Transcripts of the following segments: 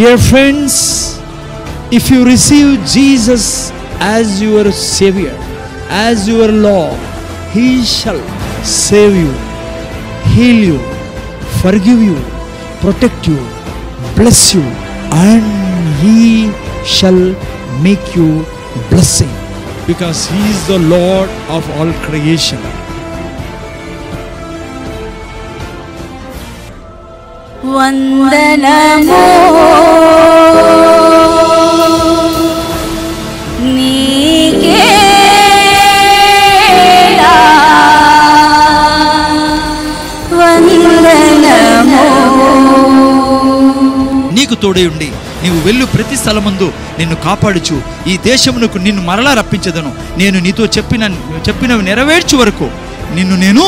Dear friends, if you receive Jesus as your Savior, as your Lord, He shall save you, heal you, forgive you, protect you, bless you, and He shall make you blessing because He is the Lord of all creation. వందనము నీకు తోడే ఉండి నీవు వెళ్ళు ప్రతి ముందు నిన్ను కాపాడుచు ఈ దేశమునకు నిన్ను మరలా రప్పించదను నేను నీతో చెప్పిన చెప్పినవి నెరవేర్చు వరకు నిన్ను నేను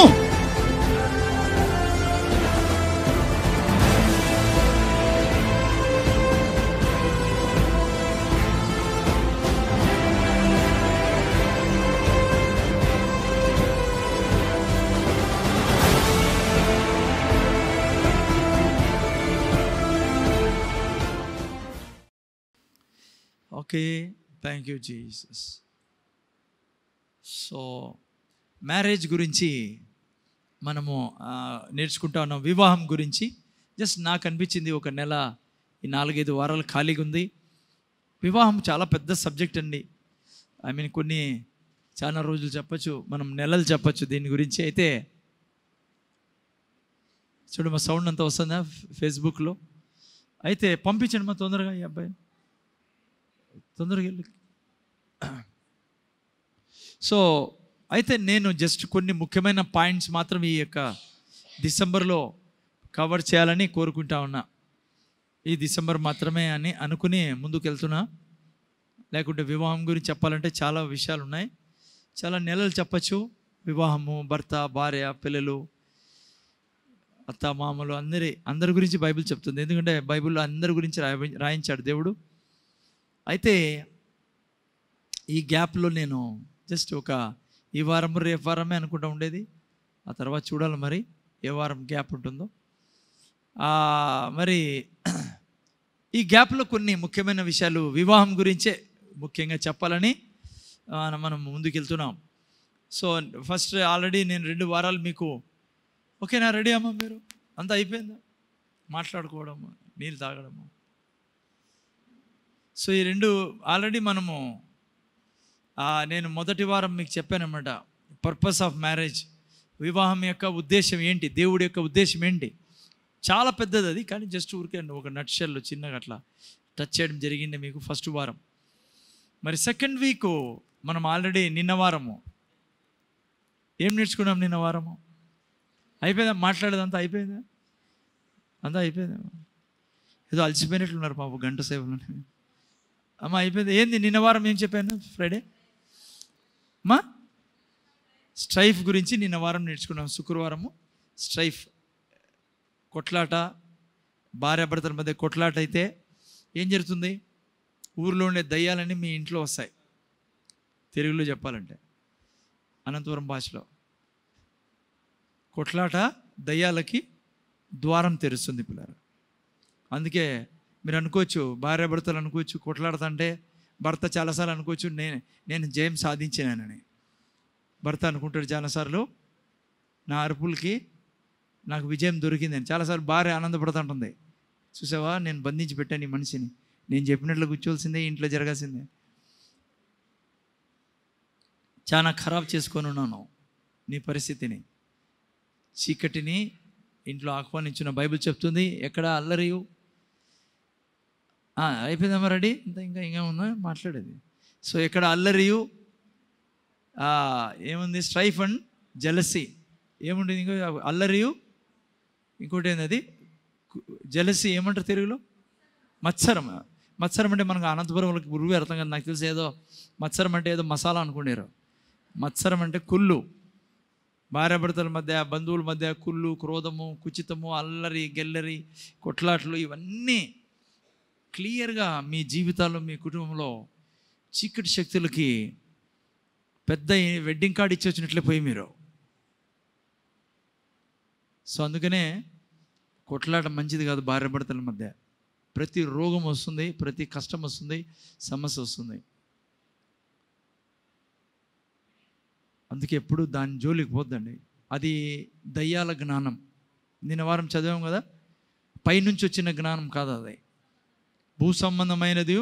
thank you Jesus so marriage గురించి మనము నేర్చుకుంటా ఉన్నాం వివాహం గురించి జస్ట్ నాకు అనిపించింది ఒక నెల ఈ నాలుగైదు వారాలు ఖాళీగా ఉంది వివాహం చాలా పెద్ద సబ్జెక్ట్ అండి ఐ మీన్ కొన్ని చాలా రోజులు చెప్పచ్చు మనం నెలలు చెప్పచ్చు దీని గురించి అయితే చూడు మా సౌండ్ అంతా వస్తుందా ఫేస్బుక్లో అయితే పంపించండి మా తొందరగా ఈ అబ్బాయి తొందరగా వెళ్ళి సో అయితే నేను జస్ట్ కొన్ని ముఖ్యమైన పాయింట్స్ మాత్రం ఈ యొక్క డిసెంబర్లో కవర్ చేయాలని కోరుకుంటా ఉన్నా ఈ డిసెంబర్ మాత్రమే అని అనుకుని ముందుకు వెళ్తున్నా లేకుంటే వివాహం గురించి చెప్పాలంటే చాలా విషయాలు ఉన్నాయి చాలా నెలలు చెప్పచ్చు వివాహము భర్త భార్య పిల్లలు అత్త మామలు అందరి అందరి గురించి బైబిల్ చెప్తుంది ఎందుకంటే బైబిల్లో అందరి గురించి రాయ రాయించాడు దేవుడు అయితే ఈ గ్యాప్లో నేను జస్ట్ ఒక ఈ వారం రేపు వారమే అనుకుంటా ఉండేది ఆ తర్వాత చూడాలి మరి ఏ వారం గ్యాప్ ఉంటుందో మరి ఈ గ్యాప్లో కొన్ని ముఖ్యమైన విషయాలు వివాహం గురించే ముఖ్యంగా చెప్పాలని మనం ముందుకెళ్తున్నాం సో ఫస్ట్ ఆల్రెడీ నేను రెండు వారాలు మీకు ఓకేనా రెడీ అమ్మా మీరు అంతా అయిపోయిందా మాట్లాడుకోవడము నీళ్ళు తాగడము సో ఈ రెండు ఆల్రెడీ మనము నేను మొదటి వారం మీకు చెప్పానమాట పర్పస్ ఆఫ్ మ్యారేజ్ వివాహం యొక్క ఉద్దేశం ఏంటి దేవుడి యొక్క ఉద్దేశం ఏంటి చాలా పెద్దది అది కానీ జస్ట్ ఊరికే ఒక నట్షల్లో చిన్నగా అట్లా టచ్ చేయడం జరిగింది మీకు ఫస్ట్ వారం మరి సెకండ్ వీక్ మనం ఆల్రెడీ నిన్న వారము ఏం నేర్చుకున్నాం నిన్న వారము అయిపోయిందా మాట్లాడేది అంతా అయిపోయిందా అంతా అయిపోయిందా ఏదో అలసిపోయినట్లున్నారు పాపం గంట సేవలోనే అమ్మ అయిపోయింది ఏంది నిన్న వారం ఏం చెప్పాను ఫ్రైడే అమ్మా స్ట్రైఫ్ గురించి నిన్న వారం నేర్చుకున్నాం శుక్రవారము స్ట్రైఫ్ కొట్లాట భార్యాభర్తల మధ్య కొట్లాట అయితే ఏం జరుగుతుంది ఊర్లో ఉండే దయ్యాలన్నీ మీ ఇంట్లో వస్తాయి తెలుగులో చెప్పాలంటే అనంతపురం భాషలో కొట్లాట దయ్యాలకి ద్వారం తెరుస్తుంది పిల్లలు అందుకే మీరు అనుకోవచ్చు భార్య భర్తలు అనుకోవచ్చు కొట్లాడుతుంటే భర్త చాలాసార్లు అనుకోవచ్చు నేను నేను జయం సాధించినానని భర్త అనుకుంటాడు చాలాసార్లు నా అరుపులకి నాకు విజయం దొరికిందని చాలాసార్లు భార్య ఆనందపడుతుంటుంది చూసావా నేను బంధించి పెట్టాను ఈ మనిషిని నేను చెప్పినట్లు కూర్చోవలసిందే ఇంట్లో జరగాల్సిందే చాలా ఖరాబ్ చేసుకొని ఉన్నాను నీ పరిస్థితిని చీకటిని ఇంట్లో ఆహ్వానించిన బైబిల్ చెప్తుంది ఎక్కడ అల్లరియు అయిపోయిందమ్మా రెడీ ఇంత ఇంకా ఇంకా ఉన్నా మాట్లాడేది సో ఇక్కడ అల్లరియు ఏముంది స్ట్రైఫ్ అండ్ జలసీ ఏముంటుంది ఇంకో అల్లరియు ఇంకోటి అది జలసి ఏమంటారు తెలుగులో మత్సరం మత్సరం అంటే మనకు అనంతపురం వాళ్ళకి గురువు అర్థం కాదు నాకు తెలిసి ఏదో మత్సరం అంటే ఏదో మసాలా అనుకునేరు మత్సరం అంటే కుళ్ళు భార్యాభర్తల మధ్య బంధువుల మధ్య కుళ్ళు క్రోధము కుచితము అల్లరి గెల్లరి కొట్లాట్లు ఇవన్నీ క్లియర్గా మీ జీవితాల్లో మీ కుటుంబంలో చీకటి శక్తులకి పెద్ద వెడ్డింగ్ కార్డు ఇచ్చి వచ్చినట్లే పోయి మీరు సో అందుకనే కొట్లాట మంచిది కాదు భార్య భర్తల మధ్య ప్రతి రోగం వస్తుంది ప్రతి కష్టం వస్తుంది సమస్య వస్తుంది అందుకే ఎప్పుడు దాని జోలికి పోద్దండి అది దయ్యాల జ్ఞానం నిన్న వారం చదివాం కదా పైనుంచి వచ్చిన జ్ఞానం కాదు అది భూ సంబంధమైనది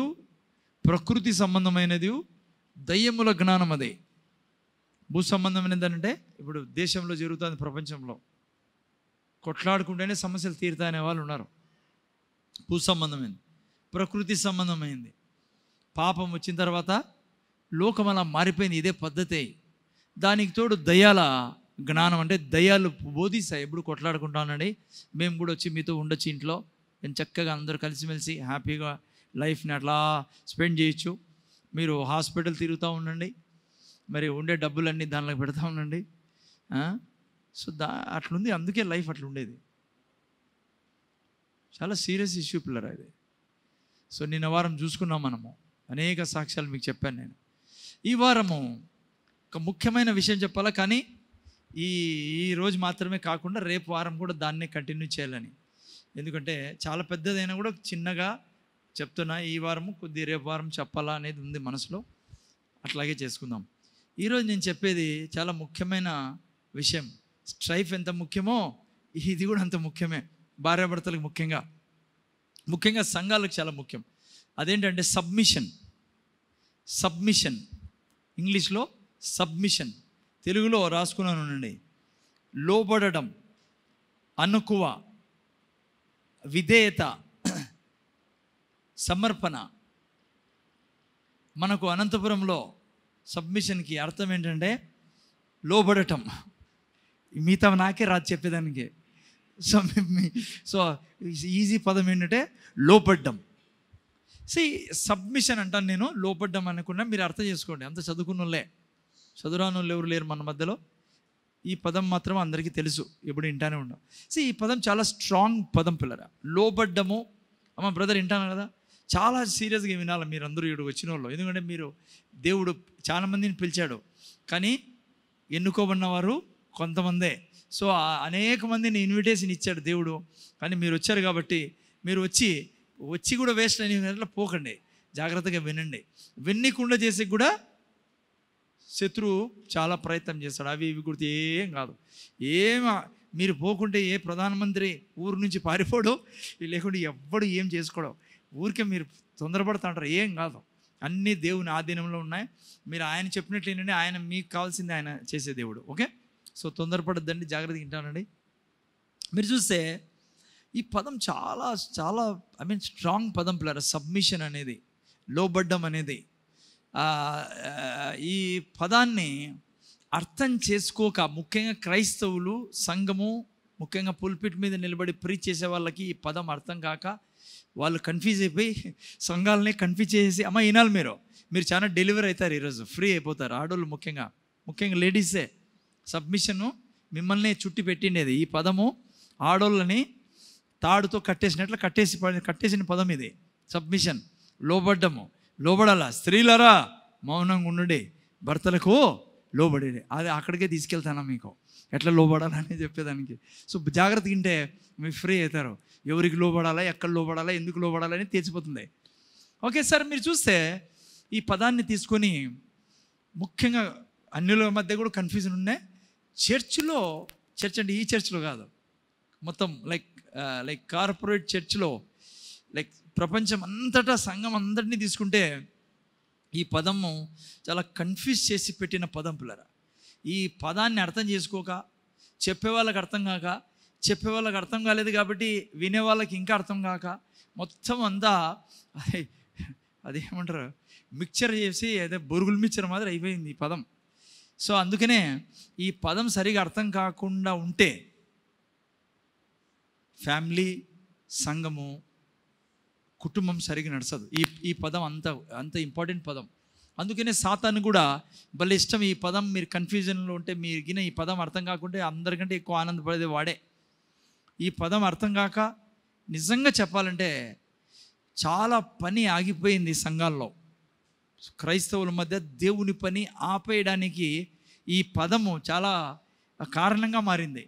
ప్రకృతి సంబంధమైనది దయ్యముల జ్ఞానం అదే భూ సంబంధమైనది అంటే ఇప్పుడు దేశంలో జరుగుతుంది ప్రపంచంలో కొట్లాడుకుంటేనే సమస్యలు తీరుతాయనే వాళ్ళు ఉన్నారు భూ సంబంధమైంది ప్రకృతి సంబంధమైంది పాపం వచ్చిన తర్వాత లోకం అలా మారిపోయింది ఇదే పద్ధతి దానికి తోడు దయాల జ్ఞానం అంటే దయాలు బోధిస్తాయి ఎప్పుడు కొట్లాడుకుంటానండి మేము కూడా వచ్చి మీతో ఉండొచ్చు ఇంట్లో నేను చక్కగా అందరూ కలిసిమెలిసి హ్యాపీగా లైఫ్ని అట్లా స్పెండ్ చేయొచ్చు మీరు హాస్పిటల్ తిరుగుతూ ఉండండి మరి ఉండే డబ్బులన్నీ దానిలో పెడతా ఉండండి సో దా అట్లుంది అందుకే లైఫ్ అట్లా ఉండేది చాలా సీరియస్ ఇష్యూ పిల్లర్ అది సో నిన్న వారం చూసుకున్నాం మనము అనేక సాక్ష్యాలు మీకు చెప్పాను నేను ఈ వారము ఒక ముఖ్యమైన విషయం చెప్పాలా కానీ ఈ ఈరోజు మాత్రమే కాకుండా రేపు వారం కూడా దాన్నే కంటిన్యూ చేయాలని ఎందుకంటే చాలా పెద్దదైనా కూడా చిన్నగా చెప్తున్నా ఈ వారం కొద్ది రేపు వారం చెప్పాలా అనేది ఉంది మనసులో అట్లాగే చేసుకుందాం ఈరోజు నేను చెప్పేది చాలా ముఖ్యమైన విషయం స్ట్రైఫ్ ఎంత ముఖ్యమో ఇది కూడా అంత ముఖ్యమే భార్యాభర్తలకు ముఖ్యంగా ముఖ్యంగా సంఘాలకు చాలా ముఖ్యం అదేంటంటే సబ్మిషన్ సబ్మిషన్ ఇంగ్లీష్లో సబ్మిషన్ తెలుగులో రాసుకున్నాను లోబడడం అనుకువ విధేయత సమర్పణ మనకు అనంతపురంలో సబ్మిషన్కి అర్థం ఏంటంటే లోబడటం మిగతా నాకే రాదు చెప్పేదానికి సో సో ఈజీ పదం ఏంటంటే లోపడ్డం సి సబ్మిషన్ అంటాను నేను లోపడ్డం అనుకున్నా మీరు అర్థం చేసుకోండి అంత చదువుకున్నోళ్ళే చదువురానోళ్ళు ఎవరు లేరు మన మధ్యలో ఈ పదం మాత్రం అందరికీ తెలుసు ఎప్పుడు ఇంటానే ఉన్నాం సో ఈ పదం చాలా స్ట్రాంగ్ పదం పిల్లరా లోబడ్డము అమ్మ బ్రదర్ వింటాను కదా చాలా సీరియస్గా వినాలి మీరు అందరూ ఇక్కడ వచ్చిన వాళ్ళు ఎందుకంటే మీరు దేవుడు చాలా మందిని పిలిచాడు కానీ ఎన్నుకోబడినవారు కొంతమందే సో అనేక మందిని ఇన్విటేషన్ ఇచ్చాడు దేవుడు కానీ మీరు వచ్చారు కాబట్టి మీరు వచ్చి వచ్చి కూడా వేస్ట్ అని పోకండి జాగ్రత్తగా వినండి విన్నకుండా చేసి కూడా శత్రువు చాలా ప్రయత్నం చేస్తాడు అవి ఇవి గుర్తు ఏం కాదు ఏమా మీరు పోకుంటే ఏ ప్రధానమంత్రి ఊరు నుంచి పారిపోడు లేకుంటే ఎవ్వడు ఏం చేసుకోడు ఊరికే మీరు తొందరపడుతుంటారు ఏం కాదు అన్నీ దేవుని ఆధీనంలో ఉన్నాయి మీరు ఆయన చెప్పినట్లు ఏంటంటే ఆయన మీకు కావాల్సింది ఆయన చేసే దేవుడు ఓకే సో తొందరపడద్దండి జాగ్రత్తగా వింటానండి మీరు చూస్తే ఈ పదం చాలా చాలా ఐ మీన్ స్ట్రాంగ్ పదం పిల్లరా సబ్మిషన్ అనేది లోబడ్డం అనేది ఈ పదాన్ని అర్థం చేసుకోక ముఖ్యంగా క్రైస్తవులు సంఘము ముఖ్యంగా పుల్పిట్ మీద నిలబడి ప్రీ చేసే వాళ్ళకి ఈ పదం అర్థం కాక వాళ్ళు కన్ఫ్యూజ్ అయిపోయి సంఘాలనే కన్ఫ్యూజ్ చేసి అమ్మ వినాలి మీరు మీరు చాలా డెలివరీ అవుతారు ఈరోజు ఫ్రీ అయిపోతారు ఆడోళ్ళు ముఖ్యంగా ముఖ్యంగా లేడీసే సబ్మిషను మిమ్మల్ని చుట్టి పెట్టిండేది ఈ పదము ఆడోళ్ళని తాడుతో కట్టేసినట్లు కట్టేసి కట్టేసిన పదం ఇది సబ్మిషన్ లోబడ్డము లోబడాల స్త్రీలరా మౌనంగా ఉండండి భర్తలకు లోబడి అది అక్కడికే తీసుకెళ్తాను మీకు ఎట్లా లోబడాలని చెప్పేదానికి సో జాగ్రత్త తింటే మీరు ఫ్రీ అవుతారు ఎవరికి లోబడాలా ఎక్కడ లోబడాలా ఎందుకు లోబడాలని తెచ్చిపోతుంది ఓకే సార్ మీరు చూస్తే ఈ పదాన్ని తీసుకొని ముఖ్యంగా అన్నిల మధ్య కూడా కన్ఫ్యూజన్ ఉన్నాయి చర్చిలో చర్చ్ అంటే ఈ చర్చ్లో కాదు మొత్తం లైక్ లైక్ కార్పొరేట్ చర్చ్లో లైక్ ప్రపంచం అంతటా సంఘం అందరినీ తీసుకుంటే ఈ పదము చాలా కన్ఫ్యూజ్ చేసి పెట్టిన పదం పిల్లరా ఈ పదాన్ని అర్థం చేసుకోక చెప్పే వాళ్ళకి అర్థం కాక చెప్పే వాళ్ళకి అర్థం కాలేదు కాబట్టి వినే వాళ్ళకి ఇంకా అర్థం కాక మొత్తం అంతా అది అదేమంటారు మిక్చర్ చేసి అదే బొరుగుల మిక్చర్ మాదిరి అయిపోయింది ఈ పదం సో అందుకనే ఈ పదం సరిగా అర్థం కాకుండా ఉంటే ఫ్యామిలీ సంఘము కుటుంబం సరిగ్గా నడచదు ఈ ఈ పదం అంత అంత ఇంపార్టెంట్ పదం అందుకనే సాతాను కూడా భలే ఇష్టం ఈ పదం మీరు కన్ఫ్యూజన్లో ఉంటే మీరు గిన ఈ పదం అర్థం కాకుంటే అందరికంటే ఎక్కువ ఆనందపడేది వాడే ఈ పదం అర్థం కాక నిజంగా చెప్పాలంటే చాలా పని ఆగిపోయింది సంఘాల్లో క్రైస్తవుల మధ్య దేవుని పని ఆపేయడానికి ఈ పదము చాలా కారణంగా మారింది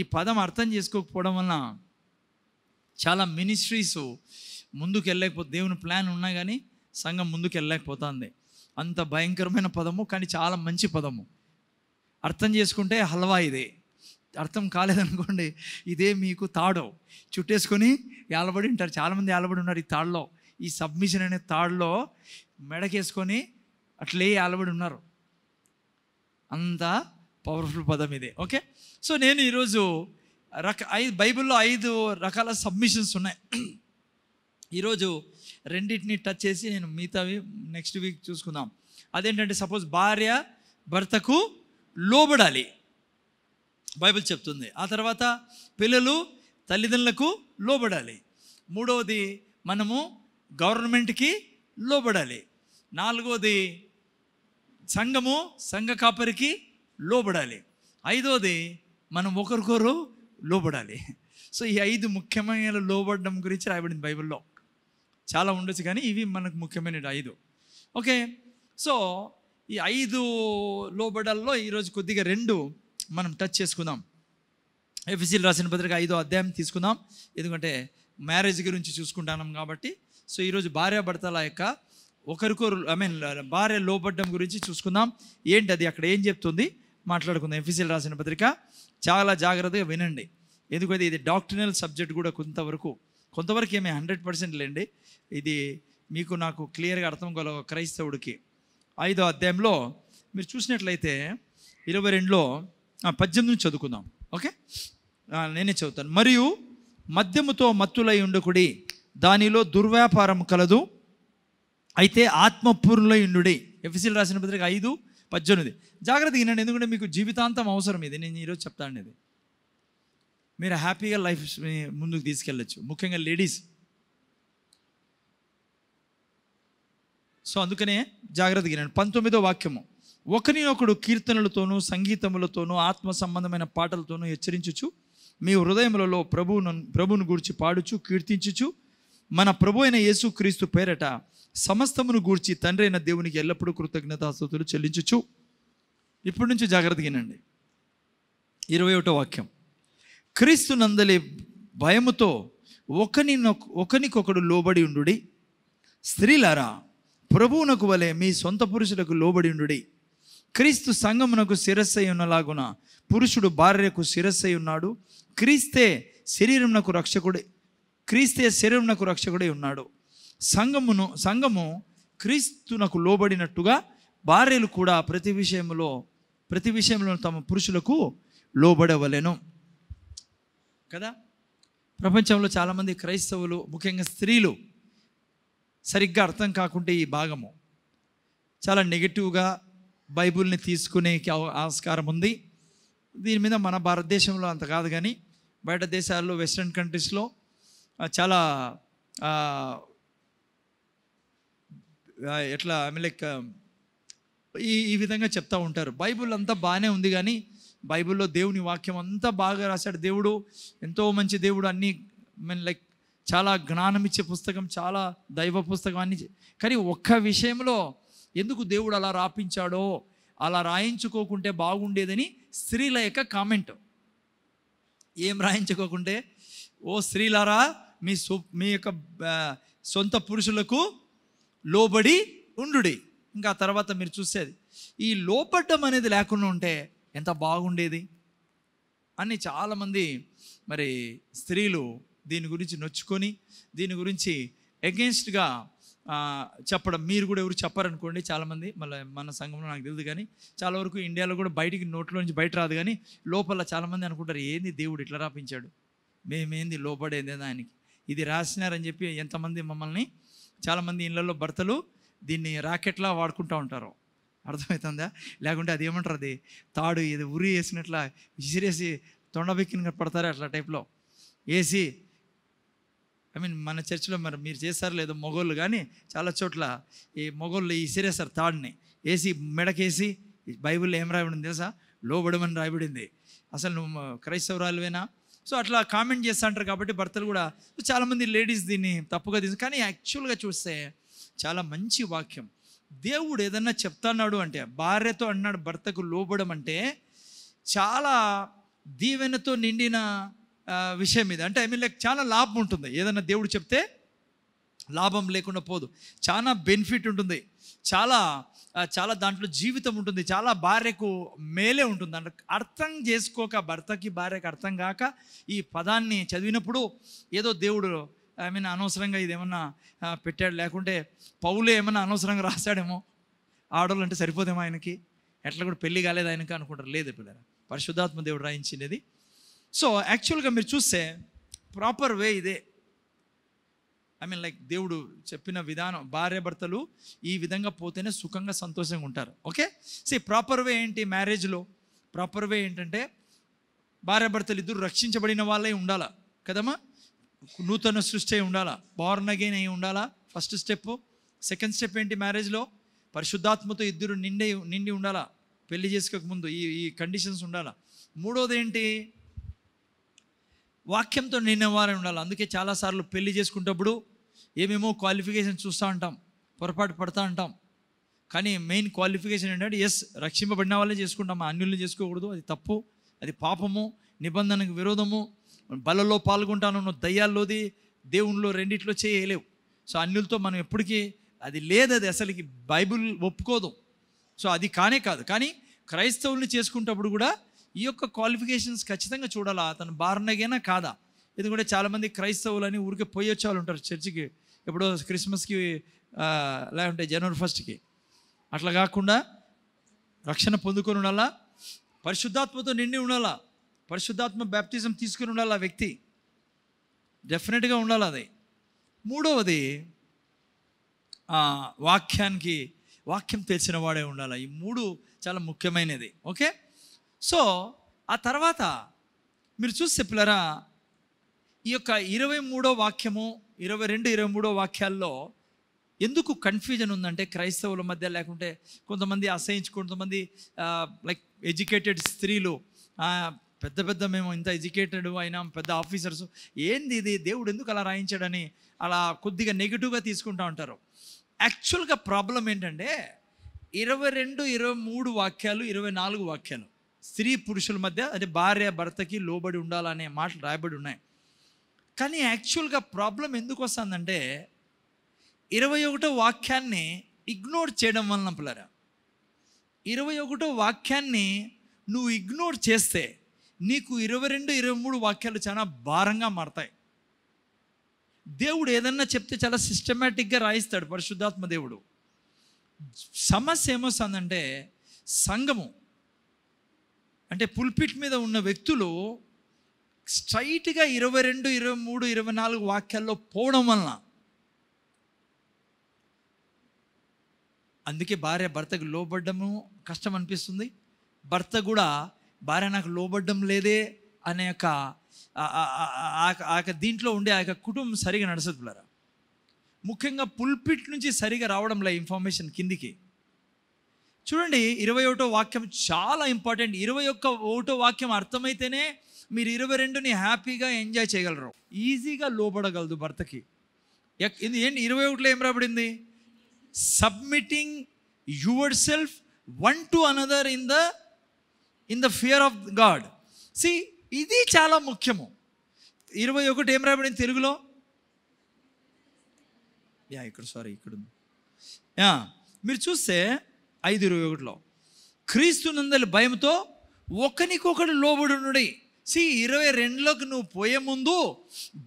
ఈ పదం అర్థం చేసుకోకపోవడం వలన చాలా మినిస్ట్రీసు ముందుకు వెళ్ళకపోతే దేవుని ప్లాన్ ఉన్నా కానీ సంఘం ముందుకు వెళ్ళలేకపోతుంది అంత భయంకరమైన పదము కానీ చాలా మంచి పదము అర్థం చేసుకుంటే హల్వా ఇది అర్థం కాలేదనుకోండి ఇదే మీకు తాడు చుట్టేసుకొని ఏలబడి ఉంటారు చాలామంది ఏలబడి ఉన్నారు ఈ తాడులో ఈ సబ్మిషన్ అనే తాడులో మెడకేసుకొని అట్లే ఏలబడి ఉన్నారు అంత పవర్ఫుల్ పదం ఇది ఓకే సో నేను ఈరోజు రక ఐదు బైబిల్లో ఐదు రకాల సబ్మిషన్స్ ఉన్నాయి ఈరోజు రెండింటిని టచ్ చేసి నేను మిగతావి నెక్స్ట్ వీక్ చూసుకుందాం అదేంటంటే సపోజ్ భార్య భర్తకు లోబడాలి బైబిల్ చెప్తుంది ఆ తర్వాత పిల్లలు తల్లిదండ్రులకు లోబడాలి మూడవది మనము గవర్నమెంట్కి లోబడాలి నాలుగవది సంఘము సంఘ కాపరికి లోబడాలి ఐదవది మనం ఒకరికొరు లోబడాలి సో ఈ ఐదు ముఖ్యమైన లోబడడం గురించి రాయబడింది బైబిల్లో చాలా ఉండొచ్చు కానీ ఇవి మనకు ముఖ్యమైన ఐదు ఓకే సో ఈ ఐదు లోబడల్లో ఈరోజు కొద్దిగా రెండు మనం టచ్ చేసుకుందాం ఎఫ్ఎస్సీలు రాసిన పత్రిక ఐదో అధ్యాయం తీసుకుందాం ఎందుకంటే మ్యారేజ్ గురించి చూసుకుంటాం కాబట్టి సో ఈరోజు భార్య భర్తల యొక్క ఒకరికొరు ఐ మీన్ భార్య లోపడ్డం గురించి చూసుకుందాం ఏంటి అది అక్కడ ఏం చెప్తుంది మాట్లాడుకుందాం ఎఫ్ఎస్సీలు రాసిన పత్రిక చాలా జాగ్రత్తగా వినండి ఎందుకంటే ఇది డాక్టరినల్ సబ్జెక్ట్ కూడా కొంతవరకు కొంతవరకు ఏమీ హండ్రెడ్ పర్సెంట్ లేండి ఇది మీకు నాకు క్లియర్గా అర్థం కల క్రైస్తవుడికి ఐదో అధ్యాయంలో మీరు చూసినట్లయితే ఇరవై రెండులో పద్దెనిమిది నుంచి చదువుకుందాం ఓకే నేనే చదువుతాను మరియు మద్యముతో మత్తులై ఉండకుడి దానిలో దుర్వ్యాపారం కలదు అయితే ఆత్మపూర్ణులై ఉండుడి ఎఫ్ఎస్సీలు రాసిన పత్రిక ఐదు పద్దెనిమిది జాగ్రత్తగా నేను ఎందుకంటే మీకు జీవితాంతం అవసరం ఇది నేను ఈరోజు చెప్తాను ఇది మీరు హ్యాపీగా లైఫ్ ముందుకు తీసుకెళ్ళచ్చు ముఖ్యంగా లేడీస్ సో అందుకనే జాగ్రత్తగా నేను పంతొమ్మిదో వాక్యము ఒకరినొకడు ఒకడు కీర్తనలతోనూ సంగీతములతోనూ ఆత్మ సంబంధమైన పాటలతోనూ హెచ్చరించుచు మీ హృదయములలో ప్రభువును ప్రభువును గూర్చి పాడుచు కీర్తించుచు మన ప్రభు అయిన యేసుక్రీస్తు పేరట సమస్తమును గూర్చి తండ్రి అయిన దేవునికి ఎల్లప్పుడూ కృతజ్ఞతాస్తుతులు చెల్లించుచు ఇప్పటి నుంచి జాగ్రత్తగానండి ఇరవై ఒకటో వాక్యం క్రీస్తు నందలి భయముతో ఒకని ఒకనికొకడు లోబడి ఉండు స్త్రీలారా ప్రభువునకు వలె మీ సొంత పురుషులకు లోబడి ఉండుడి క్రీస్తు సంగమునకు శిరస్సై ఉన్నలాగున పురుషుడు భార్యకు శిరస్సై ఉన్నాడు క్రీస్తే శరీరంనకు రక్షకుడే క్రీస్తే శరీరంనకు రక్షకుడే ఉన్నాడు సంఘమును సంఘము క్రీస్తునకు లోబడినట్టుగా భార్యలు కూడా ప్రతి విషయంలో ప్రతి విషయంలో తమ పురుషులకు లోబడవలెను కదా ప్రపంచంలో చాలామంది క్రైస్తవులు ముఖ్యంగా స్త్రీలు సరిగ్గా అర్థం కాకుంటే ఈ భాగము చాలా నెగిటివ్గా బైబుల్ని తీసుకునే ఆస్కారం ఉంది దీని మీద మన భారతదేశంలో అంత కాదు కానీ బయట దేశాల్లో వెస్ట్రన్ కంట్రీస్లో చాలా ఎట్లా లైక్ ఈ ఈ విధంగా చెప్తూ ఉంటారు బైబుల్ అంతా బాగానే ఉంది కానీ బైబిల్లో దేవుని వాక్యం అంతా బాగా రాశాడు దేవుడు ఎంతో మంచి దేవుడు అన్నీ మీన్ లైక్ చాలా జ్ఞానం ఇచ్చే పుస్తకం చాలా దైవ పుస్తకం అన్ని కానీ ఒక్క విషయంలో ఎందుకు దేవుడు అలా రాపించాడో అలా రాయించుకోకుంటే బాగుండేదని స్త్రీల యొక్క కామెంట్ ఏం రాయించుకోకుంటే ఓ స్త్రీలారా మీ సొ మీ యొక్క సొంత పురుషులకు లోబడి ఉండుడి ఇంకా తర్వాత మీరు చూసేది ఈ లోపడ్డం అనేది లేకుండా ఉంటే ఎంత బాగుండేది అని చాలామంది మరి స్త్రీలు దీని గురించి నొచ్చుకొని దీని గురించి ఎగెన్స్ట్గా చెప్పడం మీరు కూడా ఎవరు చెప్పారనుకోండి చాలామంది మళ్ళీ మన సంఘంలో నాకు తెలియదు కానీ చాలా వరకు ఇండియాలో కూడా బయటికి నోట్లో నుంచి బయట రాదు కానీ లోపల చాలామంది అనుకుంటారు ఏంది దేవుడు ఇట్లా రాపించాడు మేమేంది లోపడేది ఆయనకి ఇది రాసినారని చెప్పి ఎంతమంది మమ్మల్ని చాలామంది ఇళ్లలో భర్తలు దీన్ని రాకెట్లా వాడుకుంటూ ఉంటారు అర్థమవుతుందా లేకుంటే అది ఏమంటారు అది తాడు ఇది ఉరి వేసినట్లా విసిరేసి తొండబెక్కిన పడతారు అట్లా టైప్లో వేసి ఐ మీన్ మన చర్చిలో మరి మీరు చేస్తారు లేదో మొగోళ్ళు కానీ చాలా చోట్ల ఈ మొగోళ్ళు ఇసిరేస్తారు తాడిని వేసి మెడకేసి బైబిల్లో ఏం రాయబడింది తెలుసా లోబడమని రాయబడింది అసలు నువ్వు క్రైస్తవరాలువేనా సో అట్లా కామెంట్ చేస్తా అంటారు కాబట్టి భర్తలు కూడా చాలామంది లేడీస్ దీన్ని తప్పుగా తీసు కానీ యాక్చువల్గా చూస్తే చాలా మంచి వాక్యం దేవుడు ఏదన్నా చెప్తాన్నాడు అంటే భార్యతో అన్నాడు భర్తకు లోబడమంటే చాలా దీవెనతో నిండిన విషయం మీద అంటే ఐ మీన్ లైక్ చాలా లాభం ఉంటుంది ఏదైనా దేవుడు చెప్తే లాభం లేకుండా పోదు చాలా బెనిఫిట్ ఉంటుంది చాలా చాలా దాంట్లో జీవితం ఉంటుంది చాలా భార్యకు మేలే ఉంటుంది అంటే అర్థం చేసుకోక భర్తకి భార్యకు అర్థం కాక ఈ పదాన్ని చదివినప్పుడు ఏదో దేవుడు ఐ మీన్ అనవసరంగా ఇదేమన్నా పెట్టాడు లేకుంటే పౌలే ఏమన్నా అనవసరంగా రాశాడేమో ఆడోళ్ళు అంటే సరిపోదేమో ఆయనకి ఎట్లా కూడా పెళ్ళి కాలేదు ఆయనకి అనుకుంటారు లేదు పిల్లలు పరిశుద్ధాత్మ దేవుడు రాయించినది సో యాక్చువల్గా మీరు చూస్తే ప్రాపర్ వే ఇదే ఐ మీన్ లైక్ దేవుడు చెప్పిన విధానం భార్య భర్తలు ఈ విధంగా పోతేనే సుఖంగా సంతోషంగా ఉంటారు ఓకే సి ప్రాపర్ వే ఏంటి మ్యారేజ్లో ప్రాపర్ వే ఏంటంటే భార్య భర్తలు ఇద్దరు రక్షించబడిన వాళ్ళే ఉండాలా కదమ్మా నూతన సృష్టి అయి ఉండాలా బార్న్ అగైన్ అయి ఉండాలా ఫస్ట్ స్టెప్ సెకండ్ స్టెప్ ఏంటి మ్యారేజ్లో పరిశుద్ధాత్మతో ఇద్దరు నిండి నిండి ఉండాలా పెళ్లి చేసుకోకముందు ఈ ఈ కండిషన్స్ ఉండాలా మూడోది ఏంటి వాక్యంతో నిన్నవారై ఉండాలి అందుకే చాలాసార్లు పెళ్లి చేసుకుంటప్పుడు ఏమేమో క్వాలిఫికేషన్ చూస్తూ ఉంటాం పొరపాటు పడుతూ ఉంటాం కానీ మెయిన్ క్వాలిఫికేషన్ ఏంటంటే ఎస్ రక్షింపబడిన వాళ్ళే చేసుకుంటాం అన్యుల్ని చేసుకోకూడదు అది తప్పు అది పాపము నిబంధనకు విరోధము బలలో పాల్గొంటాను దయ్యాల్లోది దేవునిలో రెండిట్లో చేయలేవు సో అన్యులతో మనం ఎప్పటికీ అది లేదు అది అసలుకి బైబిల్ ఒప్పుకోదు సో అది కానే కాదు కానీ క్రైస్తవుల్ని చేసుకుంటప్పుడు కూడా ఈ యొక్క క్వాలిఫికేషన్స్ ఖచ్చితంగా చూడాలా అతను బార్నగేనా కాదా ఎందుకంటే చాలామంది క్రైస్తవులని ఊరికే పోయి వచ్చేవాళ్ళు ఉంటారు చర్చికి ఎప్పుడో క్రిస్మస్కి లేకుంటే జనవరి ఫస్ట్కి అట్లా కాకుండా రక్షణ పొందుకొని ఉండాలా పరిశుద్ధాత్మతో నిండి ఉండాలా పరిశుద్ధాత్మ బ్యాప్టిజం తీసుకుని ఉండాలి ఆ వ్యక్తి డెఫినెట్గా ఉండాలి అది మూడవది వాక్యానికి వాక్యం తెలిసిన వాడే ఉండాలి ఈ మూడు చాలా ముఖ్యమైనది ఓకే సో ఆ తర్వాత మీరు చూసి చెప్పలేరా ఈ యొక్క ఇరవై మూడో వాక్యము ఇరవై రెండు ఇరవై మూడో వాక్యాల్లో ఎందుకు కన్ఫ్యూజన్ ఉందంటే క్రైస్తవుల మధ్య లేకుంటే కొంతమంది అసహించు కొంతమంది లైక్ ఎడ్యుకేటెడ్ స్త్రీలు పెద్ద పెద్ద మేము ఇంత ఎడ్యుకేటెడ్ అయినా పెద్ద ఆఫీసర్స్ ఏంది ఇది దేవుడు ఎందుకు అలా రాయించాడని అలా కొద్దిగా నెగిటివ్గా తీసుకుంటూ ఉంటారు యాక్చువల్గా ప్రాబ్లం ఏంటంటే ఇరవై రెండు ఇరవై మూడు వాక్యాలు ఇరవై నాలుగు వాక్యాలు స్త్రీ పురుషుల మధ్య అంటే భార్య భర్తకి లోబడి ఉండాలనే మాటలు రాయబడి ఉన్నాయి కానీ యాక్చువల్గా ప్రాబ్లం ఎందుకు వస్తుందంటే ఇరవై ఒకటో వాక్యాన్ని ఇగ్నోర్ చేయడం వలన పిల్లరా ఇరవై ఒకటో వాక్యాన్ని నువ్వు ఇగ్నోర్ చేస్తే నీకు ఇరవై రెండు ఇరవై మూడు వాక్యాలు చాలా భారంగా మారతాయి దేవుడు ఏదన్నా చెప్తే చాలా సిస్టమేటిక్గా రాయిస్తాడు పరిశుద్ధాత్మ దేవుడు సమస్య ఏమొస్తుందంటే సంఘము అంటే పుల్పిట్ మీద ఉన్న వ్యక్తులు స్ట్రైట్గా ఇరవై రెండు ఇరవై మూడు ఇరవై నాలుగు వాక్యాల్లో పోవడం వలన అందుకే భార్య భర్తకు లోబడ్డము కష్టం అనిపిస్తుంది భర్త కూడా భార్య నాకు లోబడ్డం లేదే అనే యొక్క ఆ యొక్క దీంట్లో ఉండే ఆ యొక్క కుటుంబం సరిగా నడసదులరా ముఖ్యంగా పుల్పిట్ నుంచి సరిగా రావడంలో ఇన్ఫర్మేషన్ కిందికి చూడండి ఇరవై ఒకటో వాక్యం చాలా ఇంపార్టెంట్ ఇరవై ఒక్క ఒకటో వాక్యం అర్థమైతేనే మీరు ఇరవై రెండుని హ్యాపీగా ఎంజాయ్ చేయగలరు ఈజీగా లోబడగలదు భర్తకి ఇది ఏంటి ఇరవై ఒకటిలో ఏం రాబడింది submitting your self one to another in the in the fear of God see ఇది చాలా ముఖ్యము ఇరవై ఒకటి ఏం రాబడింది తెలుగులో యా ఇక్కడ సారీ ఇక్కడ మీరు చూస్తే ఐదు ఇరవై ఒకటిలో క్రీస్తునందలి భయంతో ఒకరికొకడు లోబడునుడి సి ఇరవై రెండులోకి నువ్వు పోయే ముందు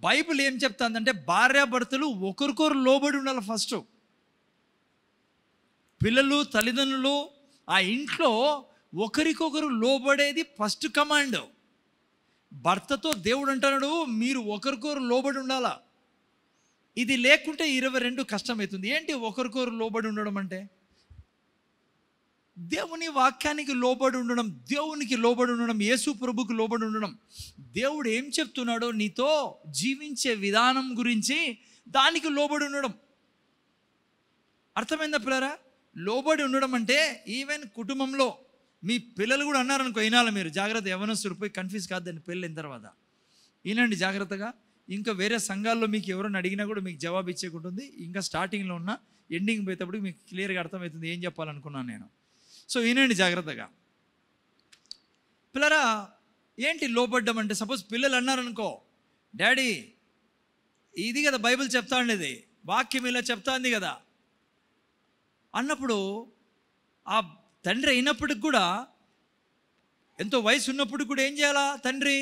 బైబిల్ ఏం చెప్తాందంటే భార్యాభర్తలు ఒకరికొకరు లోబడి ఉండాలి ఫస్ట్ పిల్లలు తల్లిదండ్రులు ఆ ఇంట్లో ఒకరికొకరు లోబడేది ఫస్ట్ కమాండ్ భర్తతో దేవుడు అంటున్నాడు మీరు ఒకరికొకరు లోబడి ఉండాలా ఇది లేకుంటే ఇరవై రెండు కష్టమవుతుంది ఏంటి ఒకరికొకరు లోబడి ఉండడం అంటే దేవుని వాక్యానికి లోబడి ఉండడం దేవునికి లోబడి ఉండడం యేసు ప్రభుకి లోబడి ఉండడం దేవుడు ఏం చెప్తున్నాడో నీతో జీవించే విధానం గురించి దానికి లోబడి ఉండడం అర్థమైందా పిల్లరా లోబడి ఉండడం అంటే ఈవెన్ కుటుంబంలో మీ పిల్లలు కూడా అన్నారనుకో వినాలి మీరు జాగ్రత్త యవనస్తులు పోయి కన్ఫ్యూజ్ కాదని పెళ్ళిన తర్వాత వినండి జాగ్రత్తగా ఇంకా వేరే సంఘాల్లో మీకు ఎవరైనా అడిగినా కూడా మీకు జవాబు ఇచ్చేకుంటుంది ఇంకా స్టార్టింగ్లో ఉన్న ఎండింగ్ పోయేటప్పుడు మీకు క్లియర్గా అర్థమవుతుంది ఏం చెప్పాలనుకున్నాను నేను సో వినండి జాగ్రత్తగా పిల్లరా ఏంటి లోపడ్డం అంటే సపోజ్ పిల్లలు అన్నారనుకో డాడీ ఇది కదా బైబిల్ చెప్తా ఉండేది వాక్యం ఇలా చెప్తా ఉంది కదా అన్నప్పుడు ఆ తండ్రి అయినప్పటికి కూడా ఎంతో వయసు ఉన్నప్పుడు కూడా ఏం చేయాలా తండ్రి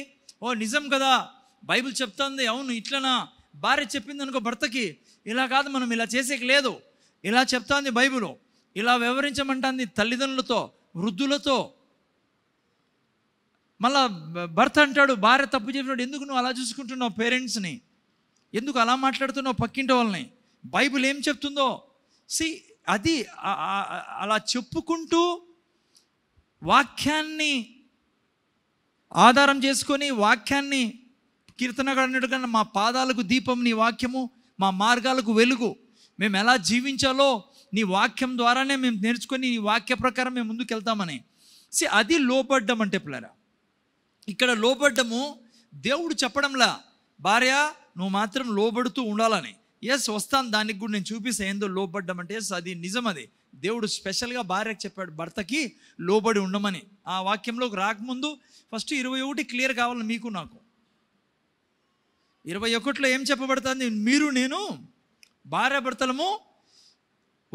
ఓ నిజం కదా బైబిల్ చెప్తుంది అవును ఇట్లనా భార్య చెప్పింది అనుకో భర్తకి ఇలా కాదు మనం ఇలా చేసేకి లేదు ఇలా చెప్తాంది బైబిలు ఇలా వివరించమంటుంది తల్లిదండ్రులతో వృద్ధులతో మళ్ళా భర్త అంటాడు భార్య తప్పు చెప్పినాడు ఎందుకు నువ్వు అలా చూసుకుంటున్నావు పేరెంట్స్ని ఎందుకు అలా మాట్లాడుతున్నావు పక్కింటి వాళ్ళని బైబిల్ ఏం చెప్తుందో సి అది అలా చెప్పుకుంటూ వాక్యాన్ని ఆధారం చేసుకొని వాక్యాన్ని కీర్తనగా మా పాదాలకు దీపం నీ వాక్యము మా మార్గాలకు వెలుగు మేము ఎలా జీవించాలో నీ వాక్యం ద్వారానే మేము నేర్చుకొని నీ వాక్య ప్రకారం మేము ముందుకు వెళ్తామని సి అది లోపడ్డం అంటే పిల్లరా ఇక్కడ లోపడ్డము దేవుడు చెప్పడంలా భార్య నువ్వు మాత్రం లోబడుతూ ఉండాలని ఎస్ వస్తాను దానికి కూడా నేను చూపిస్తా ఏందో లోపడ్డం అంటే ఎస్ అది నిజం అది దేవుడు స్పెషల్గా భార్యకు చెప్పాడు భర్తకి లోబడి ఉండమని ఆ వాక్యంలోకి రాకముందు ఫస్ట్ ఇరవై ఒకటి క్లియర్ కావాలి మీకు నాకు ఇరవై ఒకటిలో ఏం చెప్పబడుతుంది మీరు నేను భార్య భర్తలము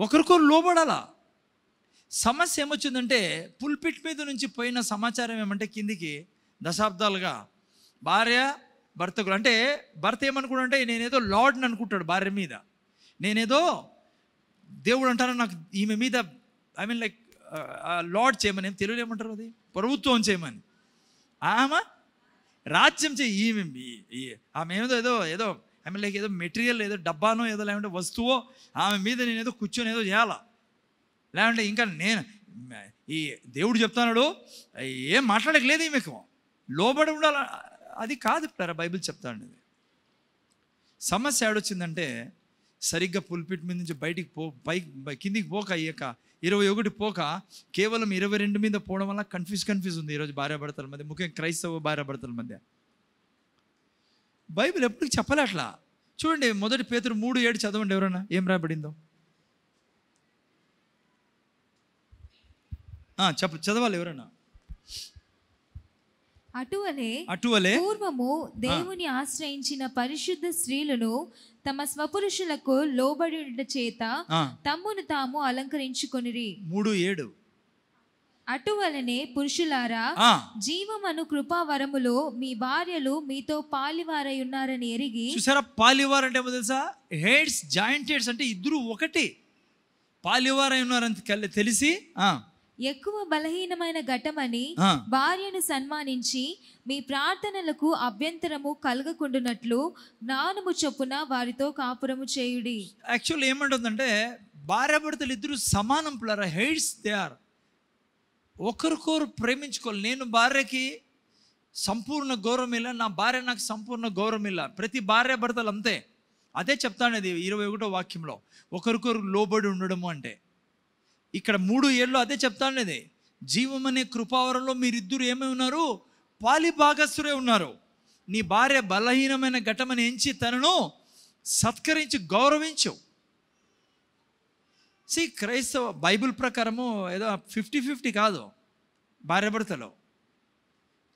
ఒకరికొరు లోబడాలా సమస్య ఏమొచ్చిందంటే పుల్పిట్ మీద నుంచి పోయిన సమాచారం ఏమంటే కిందికి దశాబ్దాలుగా భార్య భర్తకు అంటే భర్త ఏమనుకుంటే నేనేదో లార్డ్ని అనుకుంటాడు భార్య మీద నేనేదో దేవుడు అంటాను నాకు ఈమె మీద ఐ మీన్ లైక్ లార్డ్ చేయమని ఏం తెలియలేమంటారు అది ప్రభుత్వం చేయమని ఆమె రాజ్యం చేయి ఈమె ఆమె ఏదో ఏదో ఏదో ఆమె లేక ఏదో మెటీరియల్ ఏదో డబ్బానో ఏదో లేకుంటే వస్తువో ఆమె మీద నేను ఏదో కూర్చొని ఏదో చేయాలా లేదంటే ఇంకా నేను ఈ దేవుడు చెప్తున్నాడు ఏం మాట్లాడకలేదు ఈమెకు లోబడి ఉండాల అది కాదు ప్లర బైబిల్ చెప్తాను సమస్య ఏడొచ్చిందంటే సరిగ్గా పుల్పిట్ మీద నుంచి బయటికి పో పైకి కిందికి పోక అయ్యాక ఇరవై ఒకటి పోక కేవలం ఇరవై రెండు మీద పోవడం వల్ల కన్ఫ్యూజ్ కన్ఫ్యూజ్ ఉంది ఈరోజు భార్యాభర్తల మధ్య ముఖ్యంగా క్రైస్తవ భార్యాభర్తల మధ్య బైబిల్ ఎప్పుడు చెప్పలే అట్లా చూడండి మొదటి పేతురు మూడు ఏడు చదవండి ఎవరైనా ఏం రాబడిందో చెప్ప చదవాలి ఎవరన్నా అటువలే అటువలే పూర్వము దేవుని ఆశ్రయించిన పరిశుద్ధ స్త్రీలను తమ స్వపురుషులకు లోబడి చేత తమ్మును తాము అలంకరించుకొనిరి మూడు ఏడు అటువలనే పురుషులారా జీవమను కృపావరములో మీ భార్యలు మీతో పాలివారై ఉన్నారని ఎరిగి చూసారా పాలివార్ అంటే తెలుసా హెడ్స్ జాయింట్ హెడ్స్ అంటే ఇద్దరు ఒకటి పాలివారై ఉన్నారని తెలిసి ఎక్కువ బలహీనమైన ఘటమని భార్యను సన్మానించి మీ ప్రార్థనలకు అభ్యంతరము కలగకుండునట్లు నానుము చొప్పున వారితో కాపురము చేయుడి యాక్చువల్ ఏమంటుందంటే భార్య భర్తలు ఇద్దరు సమానం ప్లరా హెయిడ్స్ దే ఆర్ ఒకరికొరు ప్రేమించుకోవాలి నేను భార్యకి సంపూర్ణ గౌరవం ఇలా నా భార్య నాకు సంపూర్ణ గౌరవం ఇలా ప్రతి భార్య భర్తలు అంతే అదే చెప్తాను అది ఇరవై ఒకటో వాక్యంలో ఒకరికొరు లోబడి ఉండడము అంటే ఇక్కడ మూడు ఏళ్ళు అదే చెప్తానది జీవం అనే కృపావరంలో మీరిద్దరు ఏమై ఉన్నారు పాలి భాగస్సురే ఉన్నారు నీ భార్య బలహీనమైన ఘటమని ఎంచి తనను సత్కరించి గౌరవించు సి క్రైస్తవ బైబిల్ ప్రకారము ఏదో ఫిఫ్టీ ఫిఫ్టీ కాదు భార్య భర్తలో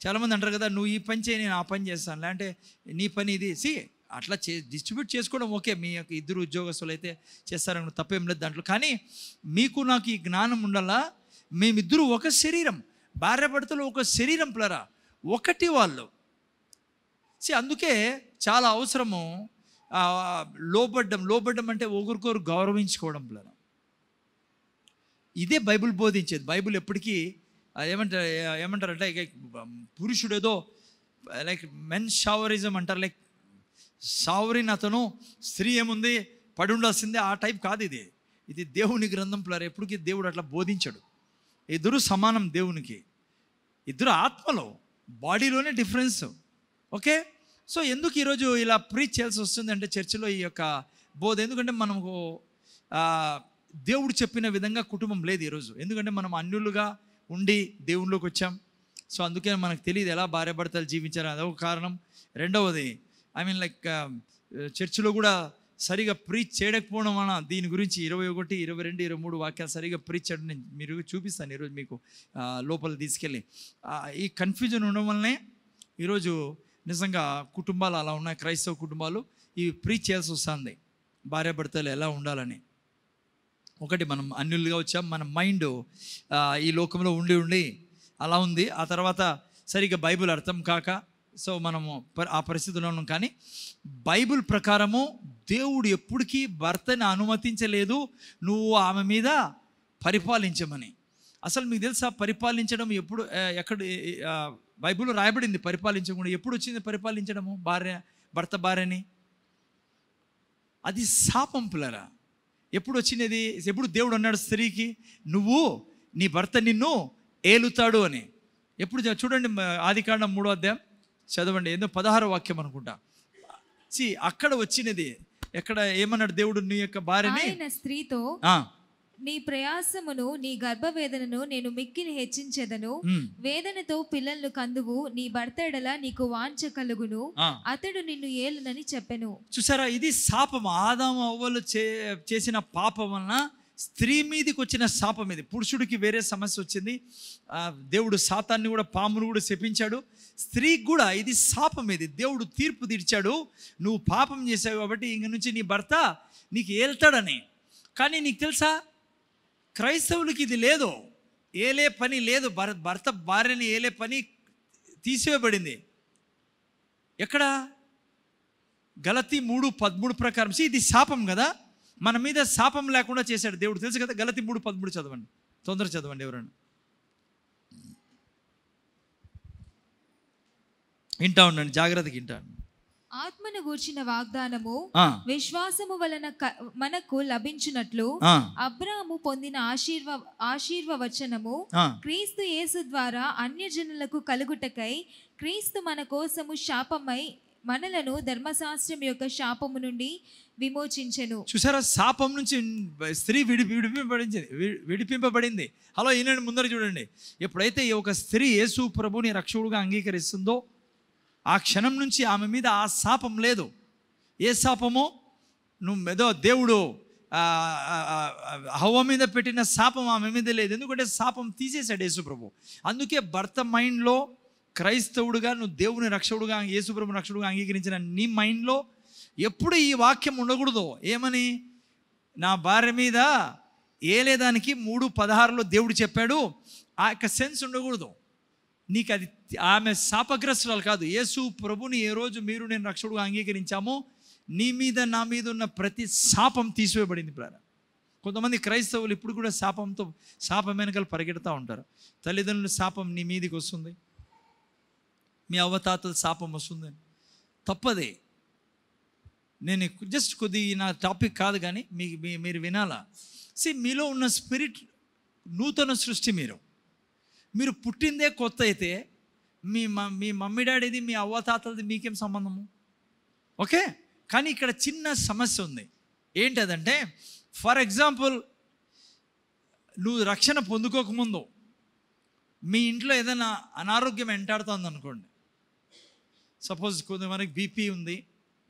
చాలామంది అంటారు కదా నువ్వు ఈ పని చేయి నేను ఆ పని చేస్తాను లేదంటే నీ పని ఇది సి అట్లా చే డిస్ట్రిబ్యూట్ చేసుకోవడం ఓకే మీ యొక్క ఇద్దరు ఉద్యోగస్తులు అయితే చేస్తారని తప్పేం లేదు దాంట్లో కానీ మీకు నాకు ఈ జ్ఞానం ఉండాలా మేమిద్దరూ ఒక శరీరం భార్య భర్తలు ఒక శరీరం ప్లరా ఒకటి వాళ్ళు సి అందుకే చాలా అవసరము లోబడ్డం లోబడ్డం అంటే ఒకరికొరు గౌరవించుకోవడం ప్లరా ఇదే బైబిల్ బోధించేది బైబిల్ ఎప్పటికీ ఏమంటారు ఏమంటారంటే పురుషుడేదో లైక్ మెన్ షావరిజం అంటారు లైక్ షావరిన్ అతను స్త్రీ ఏముంది పడి ఉండాల్సిందే ఆ టైప్ కాదు ఇది ఇది దేవుని గ్రంథం పిల్లలు ఎప్పటికీ దేవుడు అట్లా బోధించడు ఇద్దరు సమానం దేవునికి ఇద్దరు ఆత్మలో బాడీలోనే డిఫరెన్స్ ఓకే సో ఎందుకు ఈరోజు ఇలా ప్రీచ్ చేయాల్సి వస్తుంది అంటే చర్చిలో ఈ యొక్క బోధ ఎందుకంటే మనకు దేవుడు చెప్పిన విధంగా కుటుంబం లేదు ఈరోజు ఎందుకంటే మనం అన్యులుగా ఉండి దేవుళ్ళకి వచ్చాం సో అందుకే మనకు తెలియదు ఎలా భార్య భర్తలు జీవించారు అదొక కారణం రెండవది ఐ మీన్ లైక్ చర్చిలో కూడా సరిగా ప్రీచ్ చేయకపోవడం వలన దీని గురించి ఇరవై ఒకటి ఇరవై రెండు ఇరవై మూడు వాక్యాలు సరిగా ప్రీచ్ చేయడం నేను మీరు చూపిస్తాను ఈరోజు మీకు లోపల తీసుకెళ్ళి ఈ కన్ఫ్యూజన్ ఉండడం వల్లనే ఈరోజు నిజంగా కుటుంబాలు అలా ఉన్నాయి క్రైస్తవ కుటుంబాలు ఇవి ప్రీచ్ చేయాల్సి వస్తుంది భార్యాభర్తలు ఎలా ఉండాలని ఒకటి మనం అన్యులుగా వచ్చాం మన మైండ్ ఈ లోకంలో ఉండి ఉండి అలా ఉంది ఆ తర్వాత సరిగ్గా బైబుల్ అర్థం కాక సో మనము ఆ పరిస్థితిలో ఉన్నాం కానీ బైబుల్ ప్రకారము దేవుడు ఎప్పటికీ భర్తని అనుమతించలేదు నువ్వు ఆమె మీద పరిపాలించమని అసలు మీకు తెలుసా పరిపాలించడం ఎప్పుడు ఎక్కడ బైబుల్ రాయబడింది పరిపాలించకుండా ఎప్పుడు వచ్చింది పరిపాలించడము భార్య భర్త భార్యని అది సాపంపులరా పిల్లరా ఎప్పుడు వచ్చినది ఎప్పుడు దేవుడు అన్నాడు స్త్రీకి నువ్వు నీ భర్త నిన్ను ఏలుతాడు అని ఎప్పుడు చూడండి ఆది కాండం మూడో అధ్యాయం చదవండి ఏందో పదహారు వాక్యం అనుకుంటా సి అక్కడ వచ్చినది ఎక్కడ ఏమన్నాడు దేవుడు నీ యొక్క భార్యని స్త్రీతో నీ ప్రయాసమును నీ గర్భవేదనను నేను మిక్కిని హెచ్చించేదను వేదనతో పిల్లలను కందువు నీ భర్తడల నీకు వాంచ కలుగును అతడు నిన్ను ఏలునని చెప్పెను చూసారా ఇది శాపం ఆదాము అవ్వలు చేసిన పాపం వలన స్త్రీ మీదకి వచ్చిన శాపం ఇది పురుషుడికి వేరే సమస్య వచ్చింది దేవుడు శాతాన్ని కూడా పామును కూడా శపించాడు స్త్రీకి కూడా ఇది శాపం ఇది దేవుడు తీర్పు తీర్చాడు నువ్వు పాపం చేసావు కాబట్టి ఇంక నుంచి నీ భర్త నీకు ఏల్తాడని కానీ నీకు తెలుసా క్రైస్తవులకి ఇది లేదు ఏలే పని లేదు భర్ భర్త భార్యని ఏలే పని తీసివేయబడింది ఎక్కడ గలతి మూడు పదమూడు ప్రకారం ఇది శాపం కదా మన మీద శాపం లేకుండా చేశాడు దేవుడు తెలుసు కదా గలతి మూడు పదమూడు చదవండి తొందర చదవండి ఎవరన్నా వింటా ఉండండి జాగ్రత్తగా వింటాను ఆత్మను గూర్చిన వాగ్దానము విశ్వాసము వలన మనకు లభించినట్లు అబ్రాము పొందిన ఆశీర్వ ఆశీర్వచనము క్రీస్తు యేసు ద్వారా అన్యజనులకు కలుగుటకై క్రీస్తు మన కోసము శాపమై మనలను ధర్మశాస్త్రం యొక్క శాపము నుండి విమోచించెను చూసారా శాపం నుంచి స్త్రీ విడి విడిపింపబడింది విడిపింపబడింది హలో ముందర చూడండి ఎప్పుడైతే ఈ ఒక స్త్రీ యేసు ప్రభుని రక్షకుడుగా అంగీకరిస్తుందో ఆ క్షణం నుంచి ఆమె మీద ఆ శాపం లేదు ఏ శాపమో నువ్వు మెదో దేవుడు హవ మీద పెట్టిన శాపం ఆమె మీద లేదు ఎందుకంటే శాపం తీసేశాడు యేసుప్రభు అందుకే భర్త మైండ్లో క్రైస్తవుడుగా నువ్వు దేవుని రక్షకుడుగా యేసుప్రభు రక్షకుడుగా అంగీకరించిన నీ మైండ్లో ఎప్పుడు ఈ వాక్యం ఉండకూడదు ఏమని నా భార్య మీద ఏలేదానికి మూడు పదహారులో దేవుడు చెప్పాడు ఆ యొక్క సెన్స్ ఉండకూడదు నీకు అది ఆమె శాపగ్రస్తురాలు కాదు యేసు ప్రభుని ఏ రోజు మీరు నేను రక్షకుడుగా అంగీకరించామో నీ మీద నా మీద ఉన్న ప్రతి శాపం తీసివేయబడింది ప్రార కొంతమంది క్రైస్తవులు ఇప్పుడు కూడా శాపంతో శాపం వెనకాల పరిగెడుతూ ఉంటారు తల్లిదండ్రుల శాపం నీ మీదకి వస్తుంది మీ అవతాతల శాపం వస్తుంది తప్పదే నేను జస్ట్ కొద్ది నా టాపిక్ కాదు కానీ మీ మీ మీరు వినాలా సి మీలో ఉన్న స్పిరిట్ నూతన సృష్టి మీరు మీరు పుట్టిందే కొత్త అయితే మీ మీ మమ్మీ డాడీది మీ అవ్వ తాతలది మీకేం సంబంధము ఓకే కానీ ఇక్కడ చిన్న సమస్య ఉంది ఏంటంటే ఫర్ ఎగ్జాంపుల్ నువ్వు రక్షణ పొందుకోకముందు మీ ఇంట్లో ఏదైనా అనారోగ్యం వెంటాడుతుంది అనుకోండి సపోజ్ కొంతమందికి బీపీ ఉంది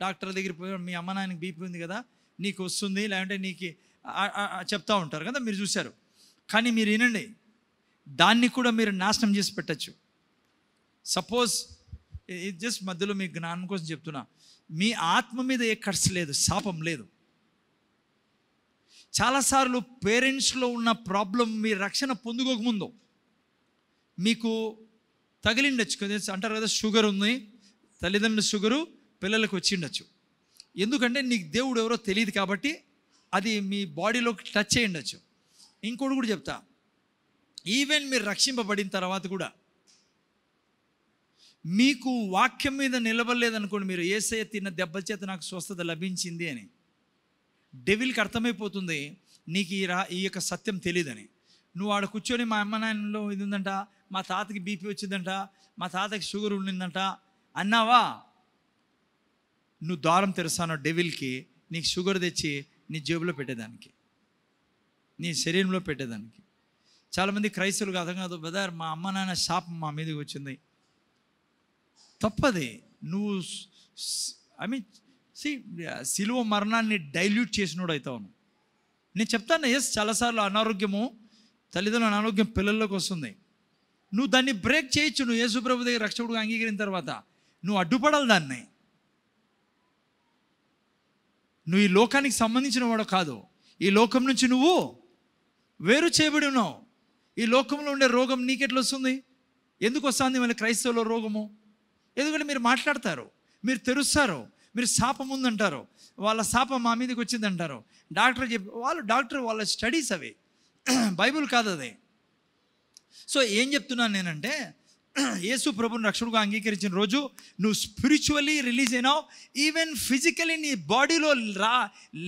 డాక్టర్ దగ్గర పోయి మీ అమ్మ నాయనకి బీపీ ఉంది కదా నీకు వస్తుంది లేదంటే నీకు చెప్తూ ఉంటారు కదా మీరు చూశారు కానీ మీరు వినండి దాన్ని కూడా మీరు నాశనం చేసి పెట్టచ్చు సపోజ్ ఇది జస్ట్ మధ్యలో మీ జ్ఞానం కోసం చెప్తున్నా మీ ఆత్మ మీద ఏ ఖర్చు లేదు శాపం లేదు చాలాసార్లు పేరెంట్స్లో ఉన్న ప్రాబ్లం మీ రక్షణ పొందుకోకముందు మీకు తగిలిండొచ్చు అంటారు కదా షుగర్ ఉంది తల్లిదండ్రుల షుగరు పిల్లలకు వచ్చిండొచ్చు ఎందుకంటే నీకు దేవుడు ఎవరో తెలియదు కాబట్టి అది మీ బాడీలోకి టచ్ చేయండొచ్చు ఇంకోటి కూడా చెప్తా ఈవెన్ మీరు రక్షింపబడిన తర్వాత కూడా మీకు వాక్యం మీద నిలబడలేదనుకోండి మీరు ఏసయ్య తిన్న దెబ్బ చేత నాకు స్వస్థత లభించింది అని డెవిల్కి అర్థమైపోతుంది నీకు ఈ రా ఈ యొక్క సత్యం తెలియదని నువ్వు ఆడ కూర్చొని మా అమ్మ నాయనలో ఇది ఉందంట మా తాతకి బీపీ వచ్చిందంట మా తాతకి షుగర్ ఉండిందంట అన్నావా నువ్వు దారం తెరసాను డెవిల్కి నీకు షుగర్ తెచ్చి నీ జేబులో పెట్టేదానికి నీ శరీరంలో పెట్టేదానికి చాలామంది క్రైస్తవులకు అర్థం కాదు బ్రదర్ మా అమ్మ నాన్న శాపం మా మీదకి వచ్చింది తప్పది నువ్వు ఐ మీన్ సి సిలువ మరణాన్ని డైల్యూట్ చేసినోడు అవుతావు నేను చెప్తాను ఎస్ చాలాసార్లు అనారోగ్యము తల్లిదండ్రుల అనారోగ్యం పిల్లల్లోకి వస్తుంది నువ్వు దాన్ని బ్రేక్ చేయొచ్చు నువ్వు యేసుప్రభు దగ్గర రక్షకుడుగా అంగీకరిన తర్వాత నువ్వు అడ్డుపడాలి దాన్ని నువ్వు ఈ లోకానికి సంబంధించిన వాడు కాదు ఈ లోకం నుంచి నువ్వు వేరు చేయబడి ఉన్నావు ఈ లోకంలో ఉండే రోగం నీకెట్లా వస్తుంది ఎందుకు వస్తుంది మళ్ళీ క్రైస్తవుల రోగము ఎందుకంటే మీరు మాట్లాడతారు మీరు తెరుస్తారు మీరు శాపం ఉందంటారు వాళ్ళ శాపం మా మీదకి వచ్చిందంటారు డాక్టర్ చెప్పి వాళ్ళు డాక్టర్ వాళ్ళ స్టడీస్ అవి బైబుల్ కాదు అది సో ఏం చెప్తున్నాను నేనంటే యేసు ప్రభుని రక్షణగా అంగీకరించిన రోజు నువ్వు స్పిరిచువలీ రిలీజ్ అయినావు ఈవెన్ ఫిజికలీ నీ బాడీలో రా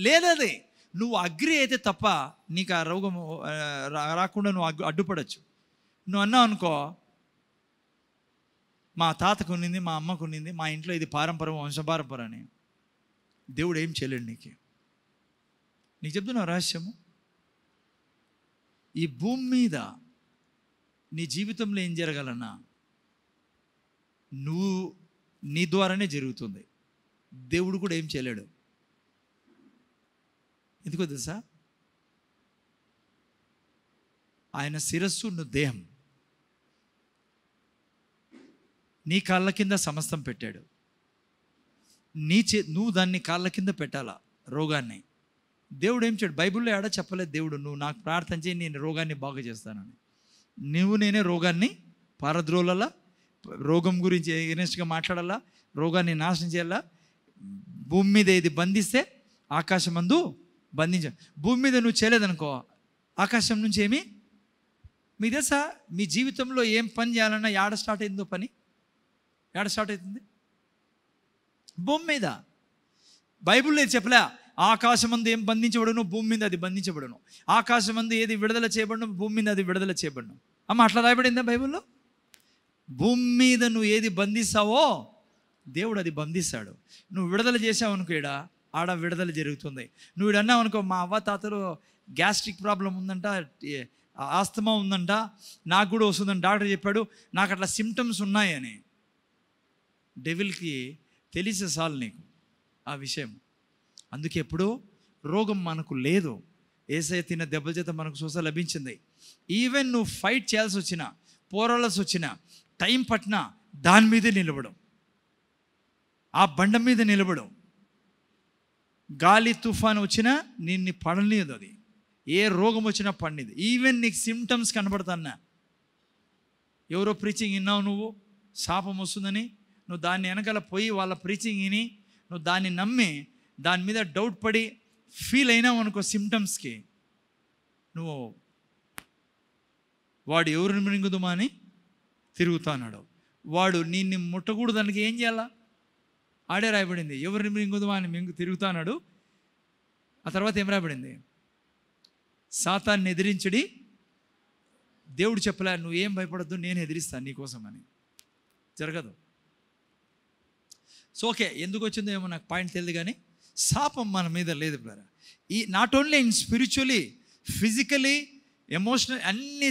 లేదది నువ్వు అగ్రి అయితే తప్ప నీకు ఆ రోగం రాకుండా నువ్వు అడ్డుపడచ్చు నువ్వు అన్నావు అనుకో మా తాతకు ఉండింది మా అమ్మకు ఉండింది మా ఇంట్లో ఇది పారంపరం వంశపారంపర అని దేవుడు ఏం చేయలేడు నీకు నీకు చెప్తున్నా రహస్యము ఈ భూమి మీద నీ జీవితంలో ఏం జరగాలన్నా నువ్వు నీ ద్వారానే జరుగుతుంది దేవుడు కూడా ఏం చేయలేడు ఎందుకో తెలుసా ఆయన శిరస్సు నువ్వు దేహం నీ కాళ్ళ కింద సమస్తం పెట్టాడు నీ చే నువ్వు దాన్ని కాళ్ళ కింద పెట్టాలా రోగాన్ని దేవుడు ఏం చేయడు బైబిల్లో ఏడా చెప్పలేదు దేవుడు నువ్వు నాకు ప్రార్థన చేయి నేను రోగాన్ని బాగు చేస్తానని నువ్వు నేనే రోగాన్ని పారద్రోలలా రోగం గురించి ఎగనెస్ట్గా మాట్లాడాలా రోగాన్ని నాశనం చేయాలా భూమి మీద ఇది బంధిస్తే ఆకాశం అందు బంధించ భూమి మీద నువ్వు చేయలేదనుకో ఆకాశం నుంచి ఏమి మీ తెలుసా మీ జీవితంలో ఏం పని చేయాలన్నా యాడ స్టార్ట్ అయిందో పని ఎక్కడ స్టార్ట్ అవుతుంది భూమి మీద బైబిల్లో చెప్పలే ఆకాశమందు ఏం బంధించబడును భూమి మీద అది బంధించబడును ఆకాశమందు ఏది విడుదల చేయబడును భూమి మీద అది విడుదల చేయబడను అమ్మ అట్లా రాయబడిందా బైబుల్లో భూమి మీద నువ్వు ఏది బంధిస్తావో దేవుడు అది బంధిస్తాడు నువ్వు విడుదల చేసావు అనుకో ఈడ ఆడ విడుదల జరుగుతుంది నువ్వు ఇడన్నావు అనుకో మా అవ్వ తాతలు గ్యాస్ట్రిక్ ప్రాబ్లం ఉందంట ఆస్తమా ఉందంట నాకు కూడా వస్తుందని డాక్టర్ చెప్పాడు నాకు అట్లా సిమ్టమ్స్ ఉన్నాయని డెవిల్కి తెలిసే సార్ నీకు ఆ విషయం అందుకే ఎప్పుడు రోగం మనకు లేదు ఏసై తిన్న దెబ్బల చేత మనకు చూస లభించింది ఈవెన్ నువ్వు ఫైట్ చేయాల్సి వచ్చినా పోరాడాల్సి వచ్చినా టైం పట్టినా దాని మీదే నిలబడం ఆ బండ మీద నిలబడం గాలి తుఫాన్ వచ్చినా నిన్ను పడలేదు అది ఏ రోగం వచ్చినా పడినది ఈవెన్ నీకు సిమ్టమ్స్ కనబడతాన్నా ఎవరో ప్రీచింగ్ విన్నావు నువ్వు శాపం వస్తుందని నువ్వు దాన్ని వెనకాల పోయి వాళ్ళ ప్రీచింగ్ విని నువ్వు దాన్ని నమ్మి దాని మీద డౌట్ పడి ఫీల్ అయినావు అనుకో సిమ్టమ్స్కి నువ్వు వాడు ఎవరిని మృంగుదుమా అని తిరుగుతున్నాడు వాడు నిన్ను దానికి ఏం చేయాలా ఆడే రాయబడింది ఎవరిని మృంగుదుమా అని మింగు తిరుగుతాడు ఆ తర్వాత ఏం రాయబడింది సాతాన్ని ఎదిరించడి దేవుడు చెప్పలే నువ్వేం భయపడద్దు నేను ఎదిరిస్తాను నీకోసం అని జరగదు సో ఓకే ఎందుకు వచ్చిందో ఏమో నాకు పాయింట్ తెలియదు కానీ శాపం మన మీద లేదు బ్రదర్ ఈ not only in spiritually physically emotional అన్ని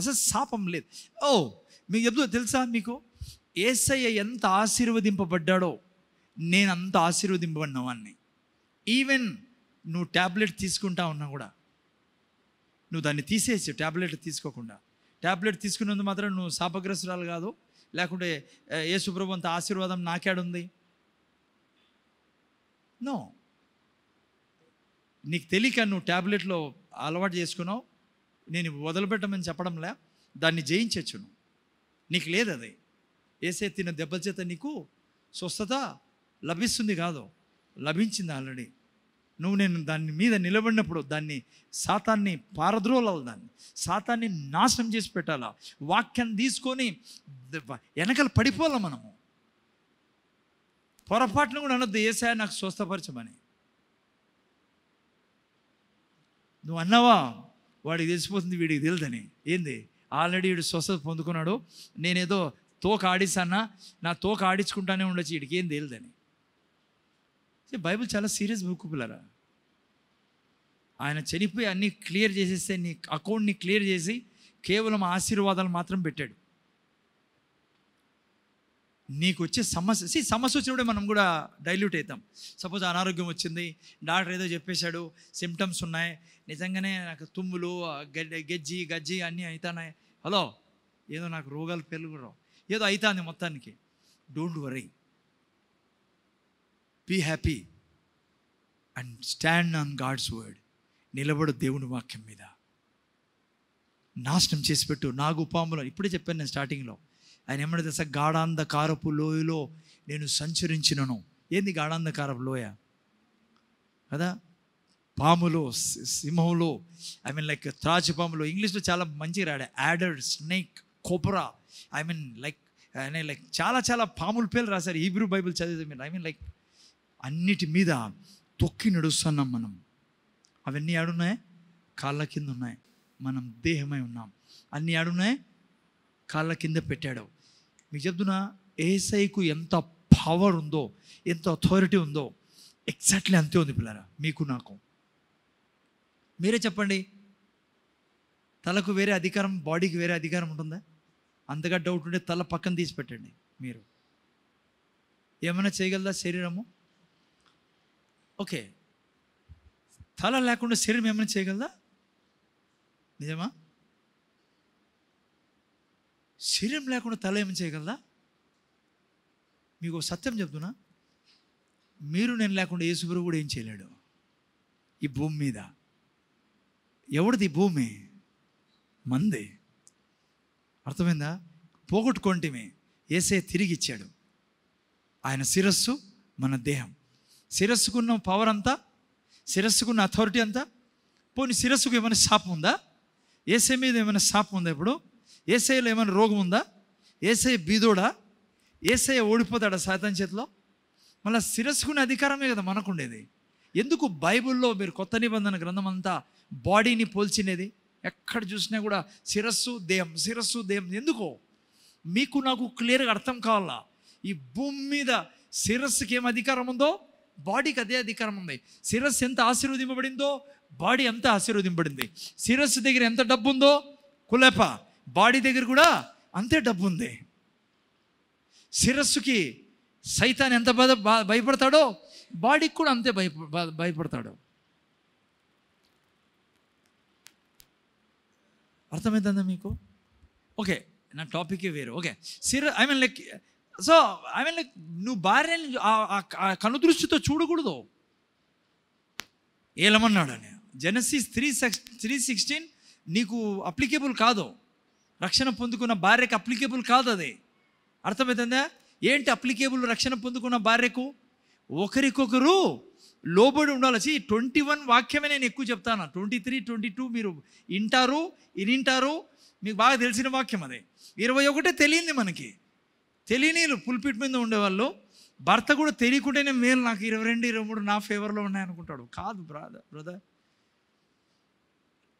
అసలు శాపం లేదు ఓ oh, మీకు చెప్తూ తెలుసా మీకు ఏసయ్య ఎంత ఆశీర్వదింపబడ్డాడో నేను అంత ఆశీర్వదింపబడినవాన్ని ఈవెన్ నువ్వు ట్యాబ్లెట్ తీసుకుంటా ఉన్నా కూడా నువ్వు దాన్ని తీసేసి ట్యాబ్లెట్ తీసుకోకుండా ట్యాబ్లెట్ తీసుకున్నందుకు మాత్రం నువ్వు శాపగ్రస్తురాలు కాదు లేకుంటే ఏ సుప్రభు అంత ఆశీర్వాదం నాకేడుంది నో నీకు తెలియక నువ్వు ట్యాబ్లెట్లో అలవాటు చేసుకున్నావు నేను వదిలిపెట్టమని చెప్పడంలే దాన్ని జయించవచ్చు నీకు లేదు అది వేసే తిన్న దెబ్బల చేత నీకు స్వస్థత లభిస్తుంది కాదు లభించింది ఆల్రెడీ నువ్వు నేను దాని మీద నిలబడినప్పుడు దాన్ని శాతాన్ని పారద్రోలాలి దాన్ని శాతాన్ని నాశనం చేసి పెట్టాలా వాక్యాన్ని తీసుకొని వెనకలు పడిపోవాలి మనము పొరపాటున కూడా అనొద్దు ఏసాయ నాకు స్వస్థపరచమని నువ్వు అన్నావా వాడికి తెలిసిపోతుంది వీడికి తెలియదని ఏంది ఆల్రెడీ వీడు స్వస్థత పొందుకున్నాడు నేనేదో తోక ఆడిస్తానా నా తోక ఆడించుకుంటానే ఉండొచ్చు వీడికి ఏం తెలియదని బైబిల్ చాలా సీరియస్ బుక్ పిల్లరా ఆయన చనిపోయి అన్నీ క్లియర్ చేసేస్తే నీ అకౌంట్ని క్లియర్ చేసి కేవలం ఆశీర్వాదాలు మాత్రం పెట్టాడు నీకు వచ్చే సమస్య సి సమస్య వచ్చినప్పుడే మనం కూడా డైల్యూట్ అవుతాం సపోజ్ అనారోగ్యం వచ్చింది డాక్టర్ ఏదో చెప్పేశాడు సిమ్టమ్స్ ఉన్నాయి నిజంగానే నాకు తుమ్ములు గజ్జి గజ్జి అన్నీ అవుతున్నాయి హలో ఏదో నాకు రోగాలు పెరుగురావు ఏదో అవుతుంది మొత్తానికి don't worry be happy and stand on God's word నిలబడు దేవుని వాక్యం మీద నాశనం చేసి పెట్టు పాములు ఇప్పుడే చెప్పాను నేను స్టార్టింగ్లో ఆయన ఏమన్నా తెలుసా గాఢాంధకారపు లోయలో నేను సంచరించినను ఏంది గాఢాంధకారపు లోయ కదా పాములో సింహంలో ఐ మీన్ లైక్ త్రాచి పాములో ఇంగ్లీష్లో చాలా మంచిగా రాడే adder snake cobra I mean like అనే లైక్ చాలా చాలా పాముల పేర్లు రాశారు హీబ్రూ బైబిల్ చదివితే మీరు ఐ మీన్ లైక్ అన్నిటి మీద తొక్కి నడుస్తున్నాం మనం అవన్నీ ఆడున్నాయి కాళ్ళ కింద ఉన్నాయి మనం దేహమై ఉన్నాం అన్నీ ఆడున్నాయి కాళ్ళ కింద పెట్టాడు మీకు చెప్తున్నా ఏసైకు ఎంత పవర్ ఉందో ఎంత అథారిటీ ఉందో ఎగ్జాక్ట్లీ అంతే ఉంది పిల్లరా మీకు నాకు మీరే చెప్పండి తలకు వేరే అధికారం బాడీకి వేరే అధికారం ఉంటుందా అంతగా డౌట్ ఉంటే తల పక్కన తీసి పెట్టండి మీరు ఏమైనా చేయగలదా శరీరము ఓకే తల లేకుండా శరీరం ఏమైనా చేయగలదా నిజమా శరీరం లేకుండా తల ఏమి చేయగలదా మీకు సత్యం చెప్తున్నా మీరు నేను లేకుండా యేసుప్రభు కూడా ఏం చేయలేడు ఈ భూమి మీద ఎవడిది భూమి మంది అర్థమైందా పోగొట్టుకుంటేమే ఏసే తిరిగి ఇచ్చాడు ఆయన శిరస్సు మన దేహం శిరస్సుకున్న పవర్ అంతా శిరస్సుకున్న అథారిటీ అంతా పోనీ శిరస్సుకు ఏమైనా శాపం ఉందా ఏసే మీద ఏమైనా శాపం ఉందా ఇప్పుడు ఏసఐలో ఏమైనా రోగం ఉందా ఏసఐ బీదోడా ఏసఐ ఓడిపోతాడా సాతాన్ చేతిలో మళ్ళా శిరస్సుకునే అధికారమే కదా మనకుండేది ఎందుకు బైబిల్లో మీరు కొత్త నిబంధన గ్రంథం అంతా బాడీని పోల్చినది ఎక్కడ చూసినా కూడా శిరస్సు దేయం శిరస్సు దేయం ఎందుకో మీకు నాకు క్లియర్గా అర్థం కావాలా ఈ భూమి మీద శిరస్సుకి ఏం అధికారం ఉందో బాడీకి అదే అధికారం ఉంది శిరస్సు ఎంత ఆశీర్వదింపబడిందో బాడీ ఎంత ఆశీర్వదింపబడింది శిరస్సు దగ్గర ఎంత డబ్బు ఉందో కులేప బాడీ దగ్గర కూడా అంతే డబ్బు ఉంది శిరస్సుకి సైతాన్ని ఎంత బాధ భయపడతాడో బాడీకి కూడా అంతే భయ భయపడతాడు అర్థమైందా మీకు ఓకే నా టాపికే వేరు ఓకే సిర I mean like so I mean like నువ్వు భార్యని కనుదృష్టితో చూడకూడదు ఏలమన్నాడు అని Genesis three six three sixteen నీకు అప్లికేబుల్ కాదు రక్షణ పొందుకున్న భార్యకు అప్లికేబుల్ కాదు అది అర్థమవుతుందా ఏంటి అప్లికేబుల్ రక్షణ పొందుకున్న భార్యకు ఒకరికొకరు లోబడి ఉండాలి ట్వంటీ వన్ వాక్యమే నేను ఎక్కువ చెప్తాను ట్వంటీ త్రీ ట్వంటీ టూ మీరు వింటారు ఇంటారు మీకు బాగా తెలిసిన వాక్యం అదే ఇరవై ఒకటే తెలియంది మనకి తెలియని పుల్పిట్ మీద ఉండేవాళ్ళు భర్త కూడా తెలియకుండానే మేలు నాకు ఇరవై రెండు ఇరవై మూడు నా ఫేవర్లో ఉన్నాయనుకుంటాడు కాదు బ్రాదర్ బ్రదర్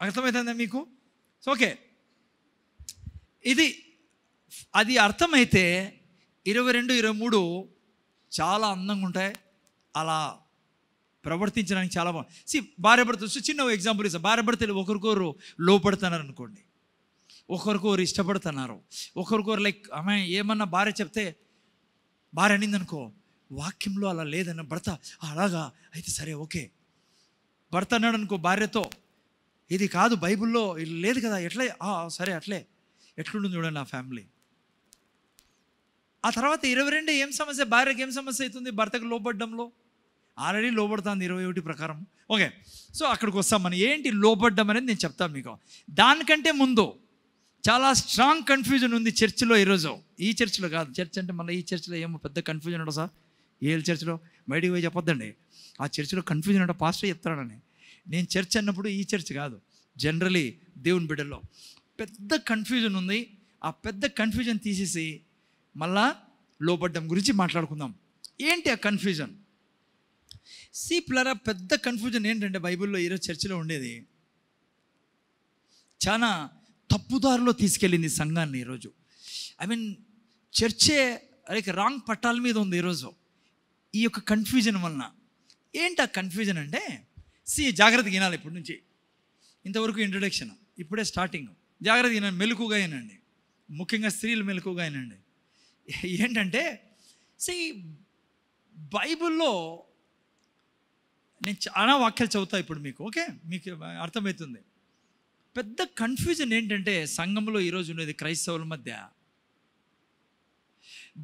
అర్థమవుతుందా మీకు ఓకే ఇది అది అర్థమైతే ఇరవై రెండు ఇరవై మూడు చాలా అందంగా ఉంటాయి అలా ప్రవర్తించడానికి చాలా బాగుంది సి భార్య భర్త చిన్న ఎగ్జాంపుల్ ఇస్తాను భార్య భర్తలు ఒకరికొరు లోపడుతున్నారు అనుకోండి ఒకరికొరు ఇష్టపడుతున్నారు ఒకరికొరు లైక్ ఆమె ఏమన్నా భార్య చెప్తే భార్య అనిందనుకో వాక్యంలో అలా లేదన్న భర్త అలాగా అయితే సరే ఓకే భర్త అన్నాడు అనుకో భార్యతో ఇది కాదు బైబిల్లో లేదు కదా ఎట్లే సరే అట్లే ఎట్లుంటుంది చూడండి నా ఫ్యామిలీ ఆ తర్వాత ఇరవై రెండు ఏం సమస్య భార్యకి ఏం సమస్య అవుతుంది భర్తకు లోపడ్డంలో ఆల్రెడీ లోపడుతుంది ఇరవై ఒకటి ప్రకారం ఓకే సో అక్కడికి వస్తాం మనం ఏంటి లోపడ్డం అనేది నేను చెప్తాను మీకు దానికంటే ముందు చాలా స్ట్రాంగ్ కన్ఫ్యూజన్ ఉంది చర్చిలో ఈరోజు ఈ చర్చిలో కాదు చర్చ్ అంటే మళ్ళీ ఈ చర్చిలో ఏమో పెద్ద కన్ఫ్యూజన్ ఉండదు సార్ ఏ చర్చిలో బయటికి పోయి చెప్పొద్దండి ఆ చర్చిలో కన్ఫ్యూజన్ ఉంటే పాస్టర్ చెప్తాడని నేను చర్చ్ అన్నప్పుడు ఈ చర్చ్ కాదు జనరలీ దేవుని బిడ్డల్లో పెద్ద కన్ఫ్యూజన్ ఉంది ఆ పెద్ద కన్ఫ్యూజన్ తీసేసి మళ్ళా లోపడ్డం గురించి మాట్లాడుకుందాం ఏంటి ఆ కన్ఫ్యూజన్ సీప్లరా పెద్ద కన్ఫ్యూజన్ ఏంటంటే బైబిల్లో ఈరోజు చర్చిలో ఉండేది చాలా తప్పుదారిలో తీసుకెళ్ళింది సంఘాన్ని ఈరోజు ఐ మీన్ చర్చే లైక్ రాంగ్ పట్టాల మీద ఉంది ఈరోజు ఈ యొక్క కన్ఫ్యూజన్ వలన ఏంటి ఆ కన్ఫ్యూజన్ అంటే సి జాగ్రత్తగా వినాలి ఇప్పటి నుంచి ఇంతవరకు ఇంట్రొడక్షన్ ఇప్పుడే స్టార్టింగ్ జాగ్రత్త ఈయన మెలుకుగా అయినండి ముఖ్యంగా స్త్రీలు మెలుకుగా అయినండి ఏంటంటే సి బైబిల్లో నేను చాలా వాక్యాలు చదువుతా ఇప్పుడు మీకు ఓకే మీకు అర్థమవుతుంది పెద్ద కన్ఫ్యూజన్ ఏంటంటే సంఘంలో ఈరోజు ఉండేది క్రైస్తవుల మధ్య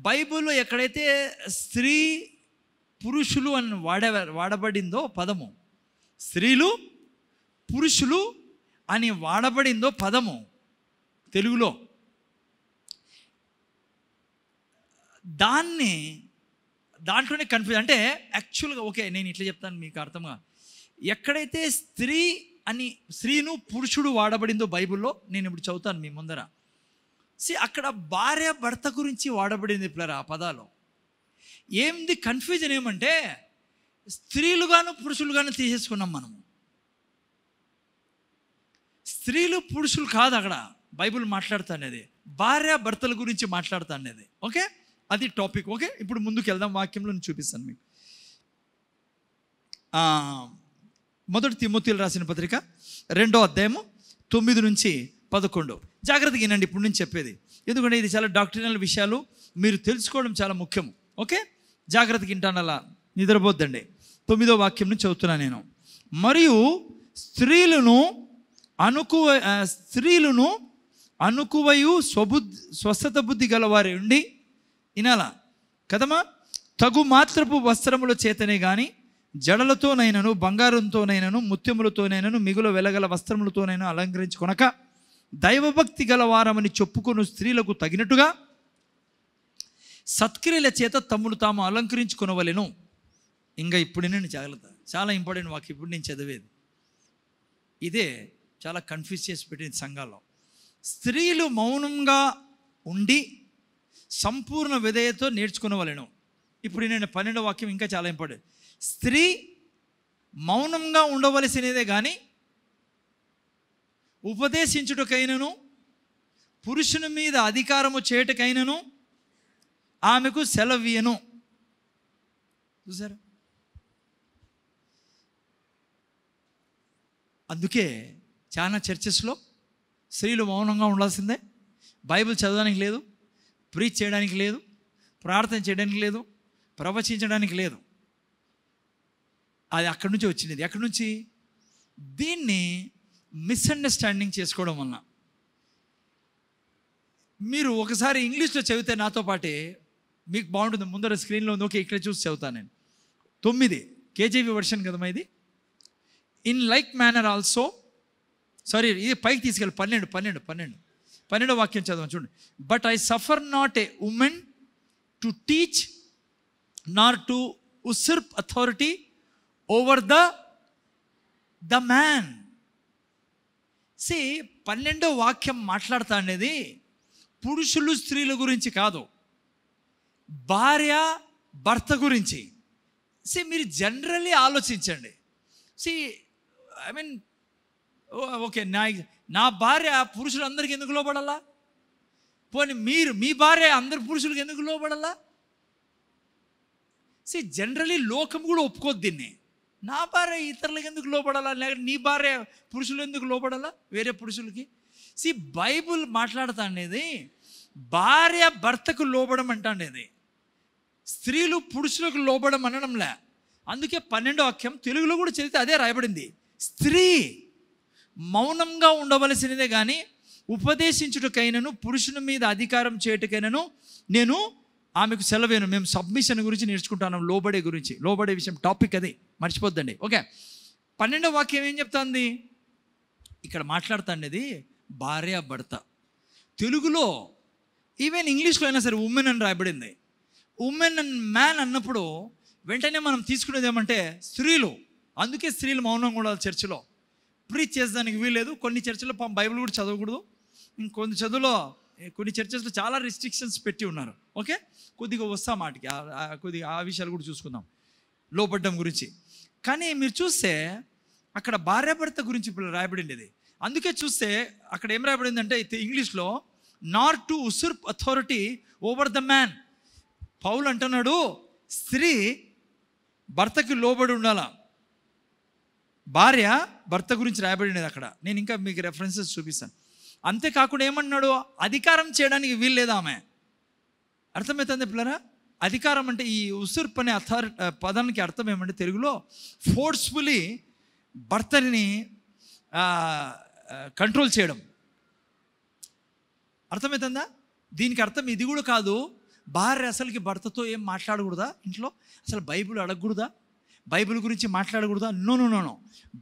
బైబిల్లో ఎక్కడైతే స్త్రీ పురుషులు అని వాడ వాడబడిందో పదము స్త్రీలు పురుషులు అని వాడబడిందో పదము తెలుగులో దాన్ని దాంట్లోనే కన్ఫ్యూజ్ అంటే యాక్చువల్గా ఓకే నేను ఇట్లా చెప్తాను మీకు అర్థంగా ఎక్కడైతే స్త్రీ అని స్త్రీను పురుషుడు వాడబడిందో బైబిల్లో నేను ఇప్పుడు చదువుతాను మీ ముందర సి అక్కడ భార్య భర్త గురించి వాడబడింది పిల్లరా ఆ పదాలు ఏంది కన్ఫ్యూజన్ ఏమంటే స్త్రీలుగాను పురుషులుగాను తీసేసుకున్నాం మనము స్త్రీలు పురుషులు కాదు అక్కడ బైబుల్ మాట్లాడుతానేది భార్య భర్తల గురించి మాట్లాడుతానేది ఓకే అది టాపిక్ ఓకే ఇప్పుడు ముందుకు వెళ్దాం వాక్యంలో చూపిస్తాను మీకు మొదటి తిమ్మోతిలు రాసిన పత్రిక రెండో అధ్యాయము తొమ్మిది నుంచి పదకొండు జాగ్రత్తగా వినండి ఇప్పుడు నుంచి చెప్పేది ఎందుకంటే ఇది చాలా డాక్టరినల్ విషయాలు మీరు తెలుసుకోవడం చాలా ముఖ్యం ఓకే జాగ్రత్తగా వింటాను అలా నిద్రపోద్దండి తొమ్మిదో వాక్యం నుంచి చదువుతున్నాను నేను మరియు స్త్రీలను అనుకువ స్త్రీలను అనుకువయు స్వబు స్వస్థత బుద్ధి గలవారి ఉండి వినాలా కదమా తగు మాత్రపు వస్త్రముల చేతనే కానీ జడలతోనైనను బంగారంతోనైనను ముత్యములతోనైనను మిగులు వెలగల వస్త్రములతోనైనా అలంకరించుకొనక దైవభక్తి గలవారమని చెప్పుకుని స్త్రీలకు తగినట్టుగా సత్క్రియల చేత తమ్ముడు తాము అలంకరించుకునవలెను ఇంకా ఇప్పుడు నేను జాగ్రత్త చాలా ఇంపార్టెంట్ వాకి ఇప్పుడు నేను చదివేది ఇదే చాలా కన్ఫ్యూజ్ చేసి పెట్టింది సంఘాల్లో స్త్రీలు మౌనంగా ఉండి సంపూర్ణ విధేయతో నేర్చుకునేవాళ్ళను ఇప్పుడు నేను పన్నెండో వాక్యం ఇంకా చాలా ఇంపార్టెంట్ స్త్రీ మౌనంగా ఉండవలసినదే కానీ ఉపదేశించుటకైనను పురుషుని మీద అధికారము చేయటకైనను ఆమెకు సెలవీయను చూసారా అందుకే చాలా చర్చెస్లో స్త్రీలు మౌనంగా ఉండాల్సిందే బైబిల్ చదవడానికి లేదు ప్రీచ్ చేయడానికి లేదు ప్రార్థన చేయడానికి లేదు ప్రవచించడానికి లేదు అది అక్కడి నుంచి వచ్చింది అక్కడి నుంచి దీన్ని మిస్అండర్స్టాండింగ్ చేసుకోవడం వలన మీరు ఒకసారి ఇంగ్లీష్లో చదివితే నాతో పాటే మీకు బాగుంటుంది ముందర స్క్రీన్లో ఓకే ఇక్కడ చూసి చదువుతాను నేను తొమ్మిది కేజీవి వర్షన్ కదమ్మా ఇది in like manner also sorry ఇది పైకి తీసుకెళ్ళి పన్నెండు పన్నెండు పన్నెండు పన్నెండో వాక్యం చదవం చూడండి but I suffer not a woman to teach not to usurp authority over the the man see పన్నెండో వాక్యం మాట్లాడతా అనేది పురుషులు స్త్రీల గురించి కాదు భార్య భర్త గురించి సి మీరు జనరల్లీ ఆలోచించండి సి ఐ మీన్ ఓకే నా నా భార్య పురుషులందరికి ఎందుకు లోపడాలా పోనీ మీరు మీ భార్య అందరు పురుషులకు ఎందుకు లోపడాలా సి జనరలీ లోకం కూడా ఒప్పుకోద్ది దీన్ని నా భార్య ఇతరులకు ఎందుకు లోపడాలా లేకపోతే నీ భార్య పురుషులు ఎందుకు లోపడాలా వేరే పురుషులకి సి బైబుల్ మాట్లాడతా అనేది భార్య భర్తకు లోబడం అంట అనేది స్త్రీలు పురుషులకు లోబడం అనడంలే అందుకే పన్నెండో వాక్యం తెలుగులో కూడా చదివితే అదే రాయబడింది స్త్రీ మౌనంగా ఉండవలసినదే కానీ ఉపదేశించుటకైనను పురుషుని మీద అధికారం చేయటకైనను నేను ఆమెకు సెలవేను మేము సబ్మిషన్ గురించి నేర్చుకుంటాను లోబడే గురించి లోబడే విషయం టాపిక్ అది మర్చిపోద్దండి ఓకే పన్నెండవ వాక్యం ఏం చెప్తాంది ఇక్కడ మాట్లాడుతాండేది భార్య భర్త తెలుగులో ఈవెన్ ఇంగ్లీష్లో అయినా సరే ఉమెన్ అని రాయబడింది ఉమెన్ అండ్ మ్యాన్ అన్నప్పుడు వెంటనే మనం తీసుకునేది ఏమంటే స్త్రీలు అందుకే స్త్రీలు మౌనం ఉండాలి చర్చిలో ప్రీచ్ చేసేదానికి వీల్లేదు కొన్ని చర్చలో బైబిల్ కూడా చదవకూడదు ఇంకొన్ని చదువులో కొన్ని చర్చెస్లో చాలా రిస్ట్రిక్షన్స్ పెట్టి ఉన్నారు ఓకే కొద్దిగా వస్తాం మాటికి కొద్దిగా ఆ విషయాలు కూడా చూసుకుందాం లోపడ్డం గురించి కానీ మీరు చూస్తే అక్కడ భార్యాభర్త గురించి ఇప్పుడు రాయబడింది అందుకే చూస్తే అక్కడ ఏం రాయబడిందంటే ఇంగ్లీష్లో not to usurp authority over the man Paul అంటున్నాడు స్త్రీ భర్తకి లోబడి ఉండాలా భార్య భర్త గురించి రాయబడినది అక్కడ నేను ఇంకా మీకు రెఫరెన్సెస్ చూపిస్తాను అంతేకాకుండా ఏమన్నాడు అధికారం చేయడానికి వీల్లేదు ఆమె అర్థమవుతుంది పిల్లరా అధికారం అంటే ఈ ఉసుర్పు అనే అథారి పదానికి అర్థం ఏమంటే తెలుగులో ఫోర్స్ఫుల్లీ భర్తని కంట్రోల్ చేయడం అర్థమవుతుందా దీనికి అర్థం ఇది కూడా కాదు భార్య అసలుకి భర్తతో ఏం మాట్లాడకూడదా ఇంట్లో అసలు బైబిల్ అడగకూడదా బైబిల్ గురించి మాట్లాడకూడదా నో నో నో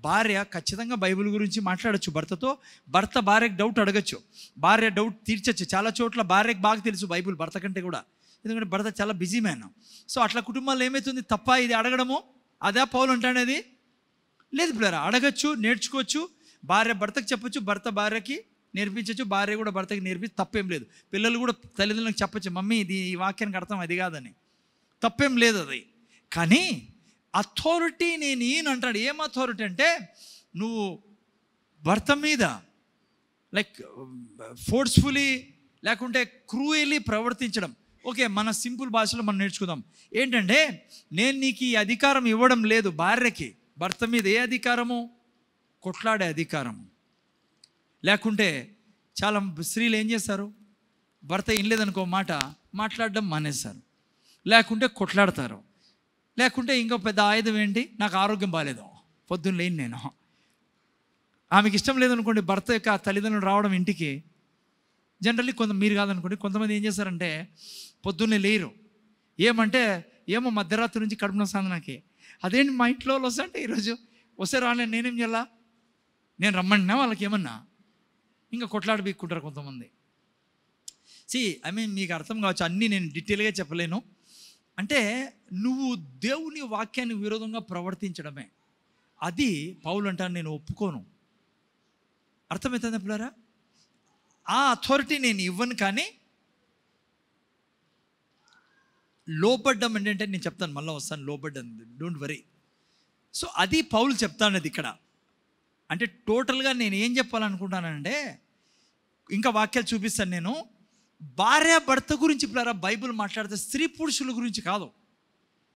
భార్య ఖచ్చితంగా బైబిల్ గురించి మాట్లాడచ్చు భర్తతో భర్త భార్యకు డౌట్ అడగచ్చు భార్య డౌట్ తీర్చచ్చు చాలా చోట్ల భార్యకు బాగా తెలుసు బైబిల్ భర్త కంటే కూడా ఎందుకంటే భర్త చాలా బిజీ మ్యాన్ సో అట్లా కుటుంబాల్లో ఏమవుతుంది తప్ప ఇది అడగడము అదే పౌలు అంటానేది లేదు పిల్లరా అడగచ్చు నేర్చుకోవచ్చు భార్య భర్తకు చెప్పచ్చు భర్త భార్యకి నేర్పించవచ్చు భార్య కూడా భర్తకి నేర్పించి తప్పేం లేదు పిల్లలు కూడా తల్లిదండ్రులకు చెప్పచ్చు మమ్మీ ఇది ఈ వాక్యానికి అర్థం అది కాదని తప్పేం లేదు అది కానీ అథారిటీ నేను ఈయన అంటాడు ఏం అథారిటీ అంటే నువ్వు భర్త మీద లైక్ ఫోర్స్ఫుల్లీ లేకుంటే క్రూయలీ ప్రవర్తించడం ఓకే మన సింపుల్ భాషలో మనం నేర్చుకుందాం ఏంటంటే నేను నీకు ఈ అధికారం ఇవ్వడం లేదు భార్యకి భర్త మీద ఏ అధికారము కొట్లాడే అధికారము లేకుంటే చాలా స్త్రీలు ఏం చేస్తారు భర్త ఏం లేదనుకో మాట మాట్లాడడం మానేస్తారు లేకుంటే కొట్లాడతారు లేకుంటే ఇంకో పెద్ద ఆయుధం ఏంటి నాకు ఆరోగ్యం బాగాలేదు పొద్దున్న లేని నేను ఆమెకి ఇష్టం లేదనుకోండి భర్త యొక్క తల్లిదండ్రులు రావడం ఇంటికి జనరల్లీ కొంత మీరు కాదనుకోండి కొంతమంది ఏం చేస్తారంటే పొద్దున్నే లేరు ఏమంటే ఏమో మధ్యరాత్రి నుంచి కడుపు నొస్తుంది నాకు అదేంటి మా ఇంట్లో వాళ్ళు వస్తాంటే ఈరోజు వస్తే రాలే నేనేం చేయాలా నేను రమ్మన్నా వాళ్ళకి ఏమన్నా ఇంకా కొట్లాడి బీక్కుంటారు కొంతమంది సి ఐ మీన్ మీకు అర్థం కావచ్చు అన్నీ నేను డీటెయిల్గా చెప్పలేను అంటే నువ్వు దేవుని వాక్యాన్ని విరోధంగా ప్రవర్తించడమే అది పౌలు అంటాను నేను ఒప్పుకోను అర్థమవుతుంది పిల్లరా ఆ అథారిటీ నేను ఇవ్వను కానీ లోపడ్డం ఏంటంటే నేను చెప్తాను మళ్ళీ వస్తాను లోపడ్డం డోంట్ వరీ సో అది పౌలు అది ఇక్కడ అంటే టోటల్గా నేను ఏం చెప్పాలనుకుంటానంటే ఇంకా వాక్యాలు చూపిస్తాను నేను భార్య భర్త గురించి పిల్లరా బైబిల్ మాట్లాడితే స్త్రీ పురుషుల గురించి కాదు